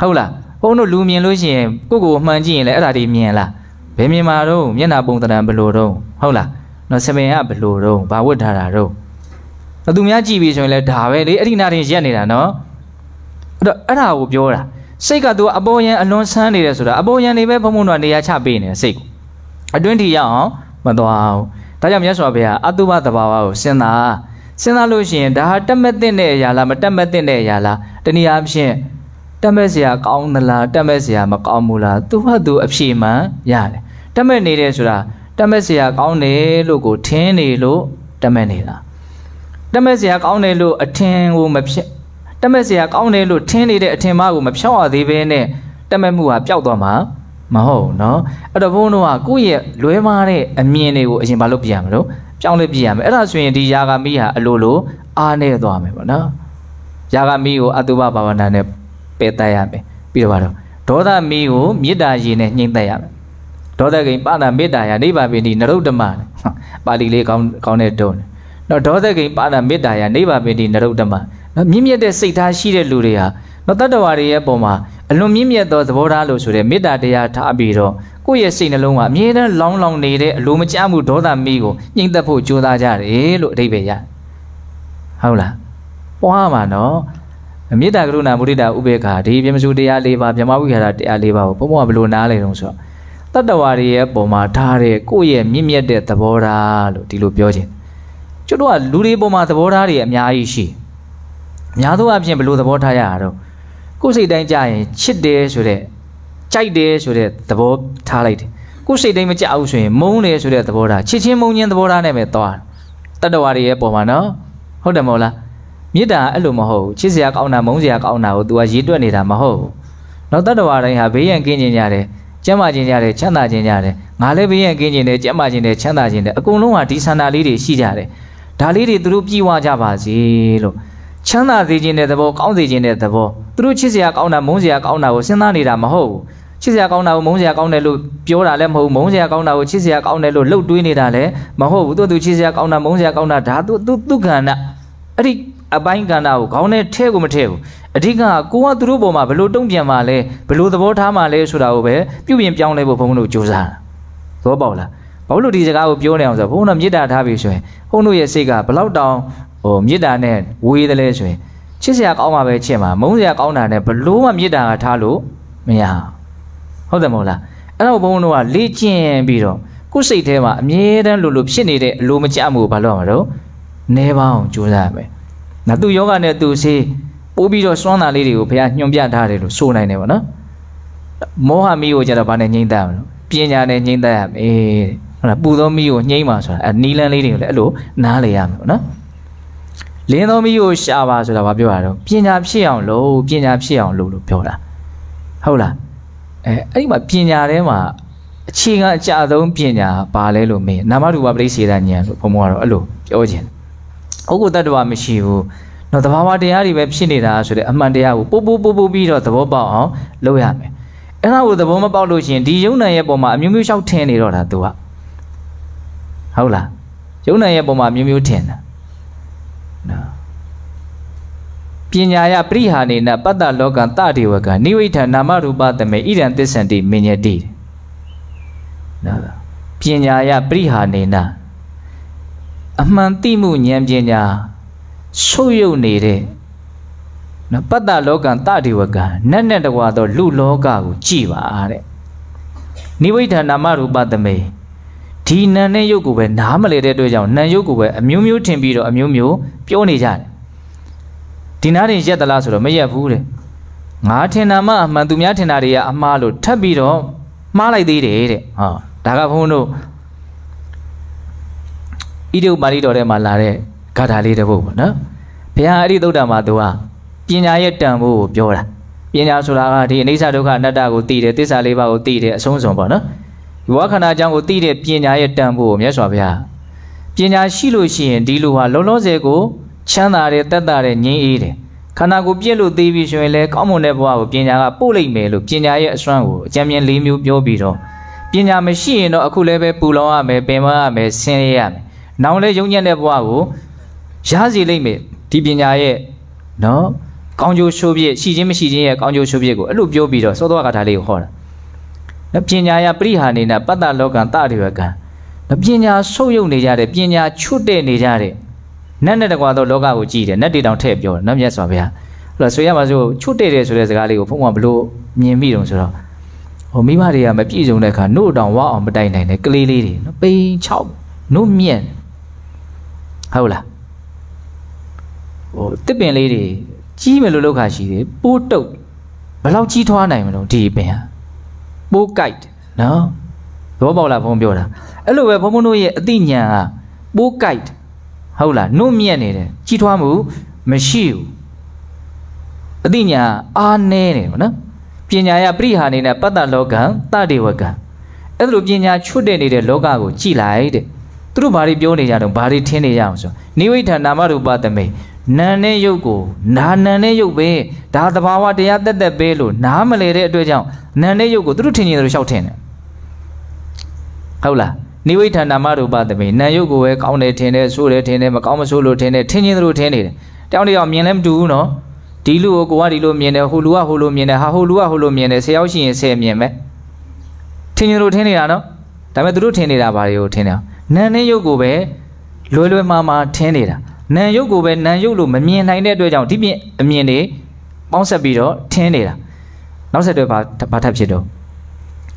ဟုတ်လားဘုံတို့လူမြင်လို့ရှိရင်ကိုကိုမှန်ကြည့်ရင်လည်းအဲ့ဒါတွေမြင်လားဘယ်မြင်မှာတော့မျက်နာပုံသဏ္ဍာန်ဘယ်လိုတော့ဟုတ်လားနော်စပင်ကဘယ်လိုတော့ဘာဝတ်ထားတာတော့သူများကြည့်ပြီဆိုရင်လည်းဒါပဲလေအဲ့ဒီနာတင်ရက်နေတာနော်အဲ့တော့အဲ့ဒါကိုပြောတာစိတ်ကသူကအပေါ်ယံအလွန်ဆန်းနေတယ်ဆိုတာအပေါ်ယံနေပဲဘုံဘုံတော့နေရာချပေးနေတယ်စိတ်ကိုအတွင်းထိရအောင်မသွားအောင်ဒါကြောင့်မြတ်စွာဘုရားအတုပသဘာဝကိုစဉ်းစားစဉ်းစားလို့ရှိရင်ဒါဟာတက်မဲ့တဲ့အရာလားမတက်မဲ့တဲ့အရာလားတနည်းအားဖြင့်တက်မဲ့စရာကောင်းသလားတက်မဲ့စရာမကောင်းဘူးလားသူ့ဟာသူအဖြေမှန်ရတယ်တက်မဲ့နေတယ်ဆိုတာတက်မဲ့စရာကောင်းတယ်လို့ကိုထင်းနေလို့တက်မဲ့နေတာတက်မဲ့စရာကောင်းတယ်လို့အထင်ကိုမဖြစ်တက်မဲ့စရာကောင်းတယ်လို့ထင်းနေတဲ့အထင်မှကိုမဖြောက်ရသေးဘဲနဲ့တက်မဲ့မှုဟာပျောက်သွားမှာမဟုတ်เนาะအဲ့တော့ဘုန်းတော်ကကိုယ့်ရဲ့လွဲမားတဲ့အမြင်တွေကိုအရင်ဘာလို့ပြရမလို့ပြောင်းလဲပြရမယ်အဲ့ဒါဆိုရင်ဒီယာဂမိဟာအလိုလို အားနေသွားမယ်ပေါ့နော်ယာဂမိကိုအတုပဘာဝနာနဲ့ပယ်တတ်ရမယ်ပြီးတော့ပါတော့ဒေါသမီကိုမေတ္တာရည်နဲ့ညှိမ့်သက်ရမယ်ဒေါသကိပဏမေတ္တာယနိဗ္ဗာန်ပိနိနရုဒ္ဓမပါဠိလေးကောင်းကောင်းတဲ့တုံးနော်ဒေါသကိပဏမေတ္တာယနိဗ္ဗာန်ပိနိနရုဒ္ဓမနော်မြင့်မြတ်တဲ့စိတ်ထားရှိတဲ့လူတွေဟာနော်တတ္တဝါတွေရဲ့ပုံမှာအလွန်မြင့်မြတ်သောသဘောထားလို့ဆိုတဲ့မေတ္တာတရားထားပြီးတော့ကိုယ့်ရဲ့စိတ်နှလုံးကအမြဲတမ်းလောင်းလောင်နေတဲ့အလိုမကျမှုဒေါသမီးကိုညှိမ့်သက်ဖို့ကြိုးစားကြတယ်လို့အဓိပ္ပာယ်ရဟုတ်လားပွားမှာနော်မေတ္တာကရုဏာမုဒိတာဥပေက္ခာဒီပြမစုတရား၄ပါးမြမဝိဟာရတရား၄ပါးကိုဘုံဘုံကဘလို့နားလဲတုံးဆိုတော့တတ္တဝါတွေရဲ့ပုံမှာထားတဲ့ကိုယ့်ရဲ့မြင့်မြတ်တဲ့သဘောထားလို့ဒီလိုပြောခြင်းကျွတ်တော့လူတွေပုံမှာသဘောထားတွေအများကြီးရှိအများသောအားဖြင့်ဘလို့သဘောထားရတာတော့ကိုယ်စိတ်တိုင်းကြရင်ချစ်တယ်ဆိုတဲ့ကြိုက်တယ်ဆိုတဲ့သဘောထားလိုက်တယ်ကိုယ်စိတ်တိုင်းမကြအောင်ဆိုရင်မုန်းတယ်ဆိုတဲ့သဘောထားချစ်ချင်းမုန်းချင်းသဘောထားနဲ့ပဲသွားတတ္တဝါတွေရဲ့ပုံမှာနော်ဟုတ်တယ်မဟုတ်လားမေတ္တာအဲ့လိုမဟုတ်ချစ်စရာကောင်းတာ မုန်းစရာကောင်းတာကို तू ကရေးတွက်နေတာမဟုတ်နောက်တတ္တဝါတိုင်းဟာဘေးရန်ကင်းကျင်ကြတယ်ကျမ်းမာခြင်းကြတယ်ချမ်းသာခြင်းကြတယ်ငါလည်းဘေးရန်ကင်းခြင်းနဲ့ကျမ်းမာခြင်းနဲ့ချမ်းသာခြင်းနဲ့အကုန်လုံးဟာဒီဆန္ဒလေးတွေရှိကြတယ်ဒါလေးတွေသူတို့ပြည့်ဝကြပါစေလို့ချမ်းသာစေခြင်းတဲ့သဘောကောင်းစေခြင်းတဲ့သဘောသူတို့ချစ်စရာကောင်းတာမုန်းစရာကောင်းတာကိုစဉ်းစားနေတာမဟုတ်ဘူးချစ်စရာကောင်းတာကိုမုန်းစရာကောင်းတယ်လို့ပြောတာလည်းမဟုတ်ဘူးမုန်းစရာကောင်းတာကိုချစ်စရာကောင်းတယ်လို့လှုပ်တွေးနေတာလည်းမဟုတ်ဘူးသူသူချစ်စရာကောင်းတာမုန်းစရာကောင်းတာဒါသူသူသူကဏ္ဍအဲ့ဒီအပိုင်းကဏ္ဍကိုခေါင်းနဲ့ထဲကိုမထဲဘူးအဓိကကိုကသူတို့ပေါ်မှာဘလို့တုံ့ပြန်ပါလဲဘလို့သဘောထားပါလဲဆိုတာကိုပဲပြုပြင်ပြောင်းလဲဖို့ဘုန်းဘုန်းတို့စူးစမ်းတာသဘောပေါက်လားဘာလို့ဒီစကားကိုပြောနေအောင်ဆိုဘုန်းတော်မေတ္တာထားပြီဆိုရင်ဘုန်းတို့ရဲ့စိတ်ကဘလောက်တောင်ဟိုမေတ္တာနဲ့ဝေးတယ်လဲဆိုရင်ချစ်စရာကောင်းမှပဲချစ်မှာမုန်းစရာကောင်းတာနဲ့ဘလို့မှမေတ္တာကထားလို့မရဟုတ်တယ်မဟုတ်လားအဲ့တော့ဘုန်းဘုန်းတို့ကလေ့ကျင့်ပြီးတော့ကိုယ်စိတ်ထဲမှာအမြဲတမ်းလိုလိုဖြစ်နေတဲ့အလိုမကျမှုကိုဘာလို့ရမှာတော့နေပေါင်းကြိုးစားရမယ်။နောက်သူယောဂနဲ့သူစေးပိုးပြီးတော့စွမ်းတာလေးတွေကိုဘုရားညွှန်ပြထားတယ်လို့ဆိုနိုင်တယ်ပေါ့နော်။မောဟမီးကိုကျတော့ဘာနဲ့ငြိမ့်တတ်မလို့ပညာနဲ့ငြိမ့်တတ်ရမယ်။ဟုတ်လားပူသောမီးကိုငြိမ့်ပါဆိုတာအဲနီလန်းလေးတွေကိုလည်းအဲ့လိုနားလေရမယ်ပေါ့နော်။လင်းသမီးကိုရှာပါဆိုတာဘာပြောတာတော့ပညာဖြစ်အောင်လို့ပညာဖြစ်အောင်လို့လို့ပြောတာဟုတ်လားအဲအဲ့ဒီမှာပညာထဲမှာအခြေခံအကြဆုံးပညာဘာလဲလို့မေးနာမရူပပရိစေတဉာဏ်လို့ဘုံဘုံကတော့အဲ့လိုပြောခြင်းဥက္ကုတ္တဝမရှိဘူးနော်သဘာဝတရားတွေပဲဖြစ်နေတာဆိုတဲ့အမှန်တရားကိုပို့ပို့ပို့ပို့ပြီးတော့သဘောပေါက်အောင်လုပ်ရမယ်အဲ့ဒါကိုသဘောမပေါက်လို့ရှင်ဒီယုံနိုင်ရဲ့ပုံမှာအမျိုးမျိုးလျှောက်ထင်နေတော့တာ तू ကဟုတ်လားယုံနိုင်ရဲ့ပုံမှာအမျိုးမျိုးထင်တာပညာယပရိဟာနေနပတ္တလောကံတတိဝကံနိဝိဌာနာမရူပသမေဣဒံသစ္ဆန္တိမင်းယတိနော်ပညာယပရိဟာနေနအမှန်တိမှုဉာဏ်ပညာဆုပ်ယုပ်နေတဲ့နော်ပတ္တလောကံတတိဝကံနတ်နဲ့တကွာသောလူလောကကိုကြည်ပါတဲ့နိဝိဌာနာမရူပသမေဒီနံနဲ့ယုတ်ကိုပဲနားမလဲတဲ့အတွက်ကြောင့်နံယုတ်ကိုပဲအမျိုးမျိုးထင်ပြီးတော့အမျိုးမျိုးပြောနေကြတယ်ဒီနားတင်ရက်သလားဆိုတော့မရက်ဘူးတဲ့ငါထင်တာမှအမှန်သူများထင်တာတွေကအမှားလို့ထပ်ပြီးတော့မှားလိုက်သေးတယ်တဲ့ဟာဒါကဘုန်းတို့ဣတိဥပါဠိတော်ထဲမှာလာတဲ့ဂါထာလေးတစ်ပုဒ်ပေါ့နော်ဘုရားအရိသုဒ္ဓမှာသူကပညာရဲ့တန်ဖိုးကိုပြောတာပညာဆိုတာကဒီအနိစ္စဒုက္ခအနတ္တကိုသိတယ်သစ္စာလေးပါးကိုသိတယ်အဆုံးစုံပေါ့နော်ဝါခဏအကြောင်းကိုသိတဲ့ပညာရဲ့တန်ဖိုးကိုမြတ်စွာဘုရားပညာရှိလို့ရှိရင်ဒီလိုဟာလောလောဆယ်ကိုချမ်းသာတယ်တက်တာတယ်ငြိမ်းအေးတယ်ခန္ဓာကိုယ်ပြည့်လို့သိပြီဆိုရင်လည်းကောင်းမွန်တဲ့ဘဝကိုပညာကပို့လိုက်မယ်လို့ပညာရဲ့အစွမ်းကိုအကြံဉာဏ်၄မျိုးပြောပြီးတော့ပညာမရှိရင်တော့အခုလည်းပဲပူလောင်ရမယ်ပင်မရမယ်ဆင်းရဲရမယ်။နောင်လည်းယုံညံ့တဲ့ဘဝကိုရစေလိုက်မယ်ဒီပညာရဲ့နော်ကောင်းကျိုးရှိုးပြည့်ရှိခြင်းမရှိခြင်းရဲ့ကောင်းကျိုးရှိုးပြည့်ကိုအဲ့လိုပြောပြီးတော့သောသောကထာလေးကိုဟောတာ။နော်ပညာရပရိဟာနေနပတ္တလောကံတရိဝကံနော်ပညာဆုပ်ယုပ်နေကြတယ်ပညာချွတ်တဲ့နေကြတယ်နတ်နဲ့တကွာသောလောကကိုကြည့်တယ်နတ်တွေတောင်ထည့်ပြောတယ်နတ်မြတ်စွာဘုရားအဲ့တော့ဆိုရမှာဆိုချွတ်တဲ့တယ်ဆိုတဲ့စကားလေးကိုဘုံကဘလို့မြင်မိတုံဆိုတော့ဟိုမိမတွေကမပြည့်စုံတဲ့အခါနို့တောင်ဝအောင်မတိုင်နိုင်တဲ့ကလေးလေးတွေနော်ပိန်6နို့မြင့်ဟုတ်လားဟိုတစ်ပင်လေးတွေကြီးမယ်လို့လောက်ခါရှိတယ်ပိုးတုပ်ဘလောက်ကြီးထွားနိုင်မလို့ဒီပင်ဟာပိုးကြိုက်နော်သဘောပေါက်လားဘုံပြောတာအဲ့လိုပဲဘုံဘုံတို့ရဲ့အသိဉာဏ်ဟာပိုးကြိုက်ဟုတ်လားနှုတ်မြက်နေတယ်ကြီးထွားမှုမရှိဘူးအသိညာအားနည်းတယ်ဗောနော်ပညာရပရိဟာနေနဲ့ပတ္တလောကံတတေဝကံအဲ့လိုပညာချွတ်တဲ့နေတဲ့လောကကိုကြည်လိုက်တဲ့သူတို့ဘာတွေပြောနေကြတော့ဘာတွေထင်နေရအောင်ဆိုနိဝိဌာနာမရူပသမေနာနဲ့ရုပ်ကိုနာနာနဲ့ရုပ်ပဲဒါသဘာဝတရားတက်တက်ပဲလို့နားမလဲတဲ့အတွက်ကြောင့်နာနဲ့ရုပ်ကိုသူတို့ထင်နေတယ်လို့ရှောက်ထင်တယ်ဟုတ်လားနိဝိဌာဏမရူပသမေနာယုတ်ကိုပဲကောင်းတယ်ထင်တယ်ဆိုးတယ်ထင်တယ်မကောင်းမဆိုးလို့ထင်တယ်ထင်ချင်းသလိုထင်နေတယ်တောင်းတရောင်မြင်လည်းမတူဘူးနော်ဒီလူကိုကိုကဒီလိုမြင်တယ်ဟိုလူကဟိုလိုမြင်တယ်ဟာဟိုလူကဟိုလိုမြင်တယ်ဆရာရှိရင်ဆယ်မြင်ပဲထင်ချင်းလိုထင်နေတာနော်ဒါပေမဲ့သူတို့ထင်နေတာဘာတွေကိုထင်နေတာနာနဲ့ယုတ်ကိုပဲလွယ်လွယ်မှားမှားထင်နေတာနာယုတ်ကိုပဲနာယုတ်လို့မမြင်နိုင်တဲ့အတွက်ကြောင့်ဒီပြင်အမြင်တွေပေါင်းဆက်ပြီးတော့ထင်နေတာနောက်ဆက်တွဲဘာဘာထပ်ဖြစ်တော့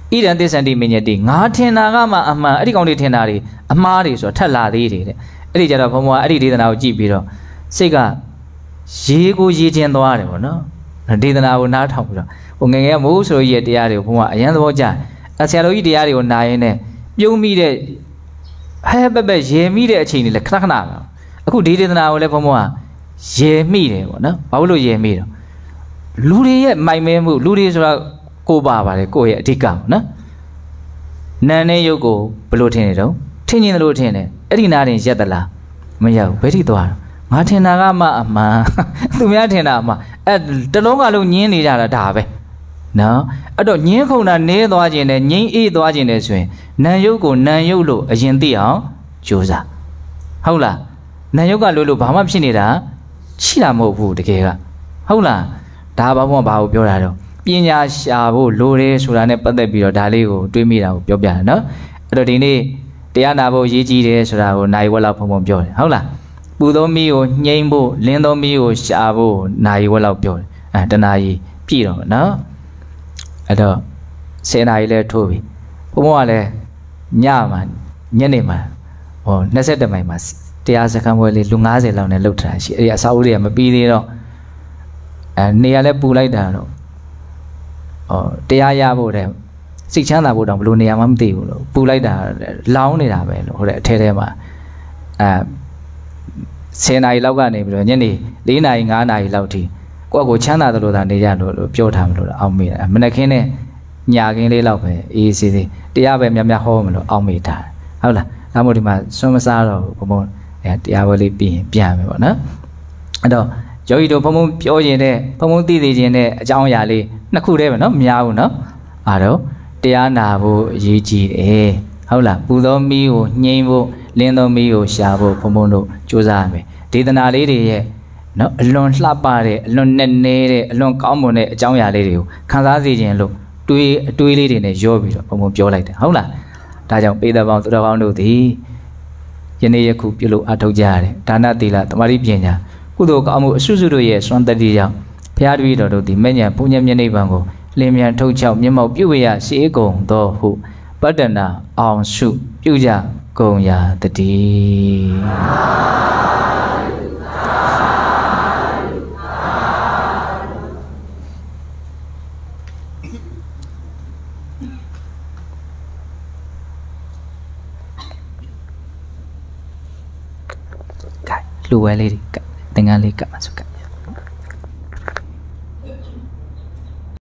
ဣဒံသစ္ဆန္တိမညတိငါထင်တာကမှအမှန်အဲ့ဒီကောင်တွေထင်တာတွေအမှားတွေဆိုတော့ထက်လာသေးတယ်တဲ့အဲ့ဒီကြတော့ဘုံဘွားအဲ့ဒီဒေသနာကိုကြည့်ပြီးတော့စိတ်ကရေကိုရေချင်းသွားတယ်ပေါ့နော်ဒေသနာကိုနားထောင်ပြီးတော့ဟိုငငယ်ကမိုးဆိုရဲ့တရားတွေကိုဘုံဘွားအရန်သဘောကျအဆရာတော်ကြီးတရားတွေကိုနားရင်းနဲ့ပြုံးမိတဲ့ဟဲပက်ပက်ရေမိတဲ့အချိန်တွေလည်းခဏခဏပဲအခုဒီဒေသနာကိုလည်းဘုံဘွားရေမိတယ်ပေါ့နော်ဘာလို့လို့ရေမိတော့လူတွေရဲ့မိုင်မဲမှုလူတွေဆိုတာကိုပါပါတယ်ကိုရဲ့အဓိကနော်နာနဲ့ရုပ်ကိုဘယ်လိုထင်နေတော့ထင်နေတယ်လို့ထင်တယ်အဲ့ဒီနာတင်ရက်သလားမရက်ဘူးဘယ်ထိသွားငါထင်တာကမှအမှန်သူများထင်တာအမှန်အဲ့တလုံးကလုံးညင်းနေကြတာဒါပဲနော်အဲ့တော့ညင်းခုန်တာနည်းသွားခြင်းနဲ့ငိမ့်အေးသွားခြင်းနဲ့ဆိုရင်နာယုတ်ကိုနာယုတ်လို့အရင်သိအောင်ကြိုးစားဟုတ်လားနာယုတ်ကလို့လို့ဘာမှဖြစ်နေတာရှိတာမဟုတ်ဘူးတကယ်ကဟုတ်လားဒါဘာမှဘာကိုပြောတာတော့ပညာရှာဖို့လိုတယ်ဆိုတာနဲ့ပတ်သက်ပြီးတော့ဒါလေးကိုတွေးမိတာကိုပြောပြတာနော်အဲ့တော့ဒီနေ့တရားနာဖို့ရည်ကြီးတယ်ဆိုတာကိုနိုင်ဝက်လောက်ဖုံဖုံပြောတယ်ဟုတ်လားပူသောမီးကိုညှိမ့်ဖို့လင်းသောမီးကိုရှာဖို့နိုင်ဝက်လောက်ပြောတယ်အဲတနာကြီးပြည့်တော့နော်အဲ့တော့ဆယ်နာရီလဲထိုးပြီဘုံဘုံကလည်းညမှာညနေမှာဟော20မိုင်မှာတရားစခန်းပွဲလေးလူ90လောက်နဲ့လှုပ်ထားရှိအဲ့ဒီအစာအုပ်တွေကမပြီးသေးတော့အဲနေရာလဲပူလိုက်တာတော့တရားရဖို့တဲ့စိတ်ချမ်းသာဖို့တော့ဘလို့နေရာမှမသိဘူးလို့ပူလိုက်တာလောင်းနေတာပဲလို့ဟုတ်တယ်အထဲထဲမှာအဲ10နာရီလောက်ကနေပြီးတော့ညနေ4နာရီ5နာရီလောက်ထိကိုယ့်ကိုချမ်းသာတယ်လို့သာနေရလို့လို့ပြောထားမလို့အောက်မေ့တာမနေ့ကင်းနဲ့ညာကင်းလေးလောက်ပဲအေးစေးစေးတရားပဲများများဟောမလို့အောက်မေ့တာဟုတ်လားဒါမှမဟုတ်ဒီမှာစွန့်မစားတော့ဘုံဘုံအဲတရားပွဲလေးပြီးရင်ပြန်မယ်ပေါ့နော်အဲ့တော့ယောဂီတို့ဘုံဘုံပြောရင်တဲ့ဘုံဘုံသိသိချင်းတဲ့အကြောင်းအရာလေးနှစ်ခုတည်းပဲနော်မများဘူးနော်အာတော့တရားနာဖို့အရေးကြီးတယ်ဟုတ်လားပူသောမီးကိုညှိမ့်ဖို့လင်းသောမီးကိုရှာဖို့ဘုံဘုံတို့စူးစမ်းရမယ်ဒေသနာလေးတွေရဲ့နော်အလွန်လှပတဲ့အလွန်နဲ့နဲတဲ့အလွန်ကောင်းမွန်တဲ့အကြောင်းအရာလေးတွေကိုခံစားစေခြင်းလို့တွေးအတွေးလေးတွေနဲ့ရောပြီးတော့ဘုံဘုံပြောလိုက်တယ်ဟုတ်လားဒါကြောင့်ပေတပေါင်းသူတော်ကောင်းတို့သည်ယနေ့ယခုပြုလို့အထောက်ကြရတယ်ဒါနသီလတမာတိပညာကုသိုလ်ကောင်းမှုအစွတ်စွတ်တို့ရဲ့စွမ်းတတ္တိကြောင့်ဖျားတပည့်တော်တို့သည်မညံပူညမျက်နှိဗ္ဗာန်ကိုလင်းမြန်ထုတ်ချောက်မျက်မှောက်ပြုဝေရရှေးကုန်သောဟုပတ္တနာအောင်ရှုပြုကြကုန်ရာတည်းလူဝဲလေးတွေကသင်္ကန်းလေးကပ်မှာစုကပ်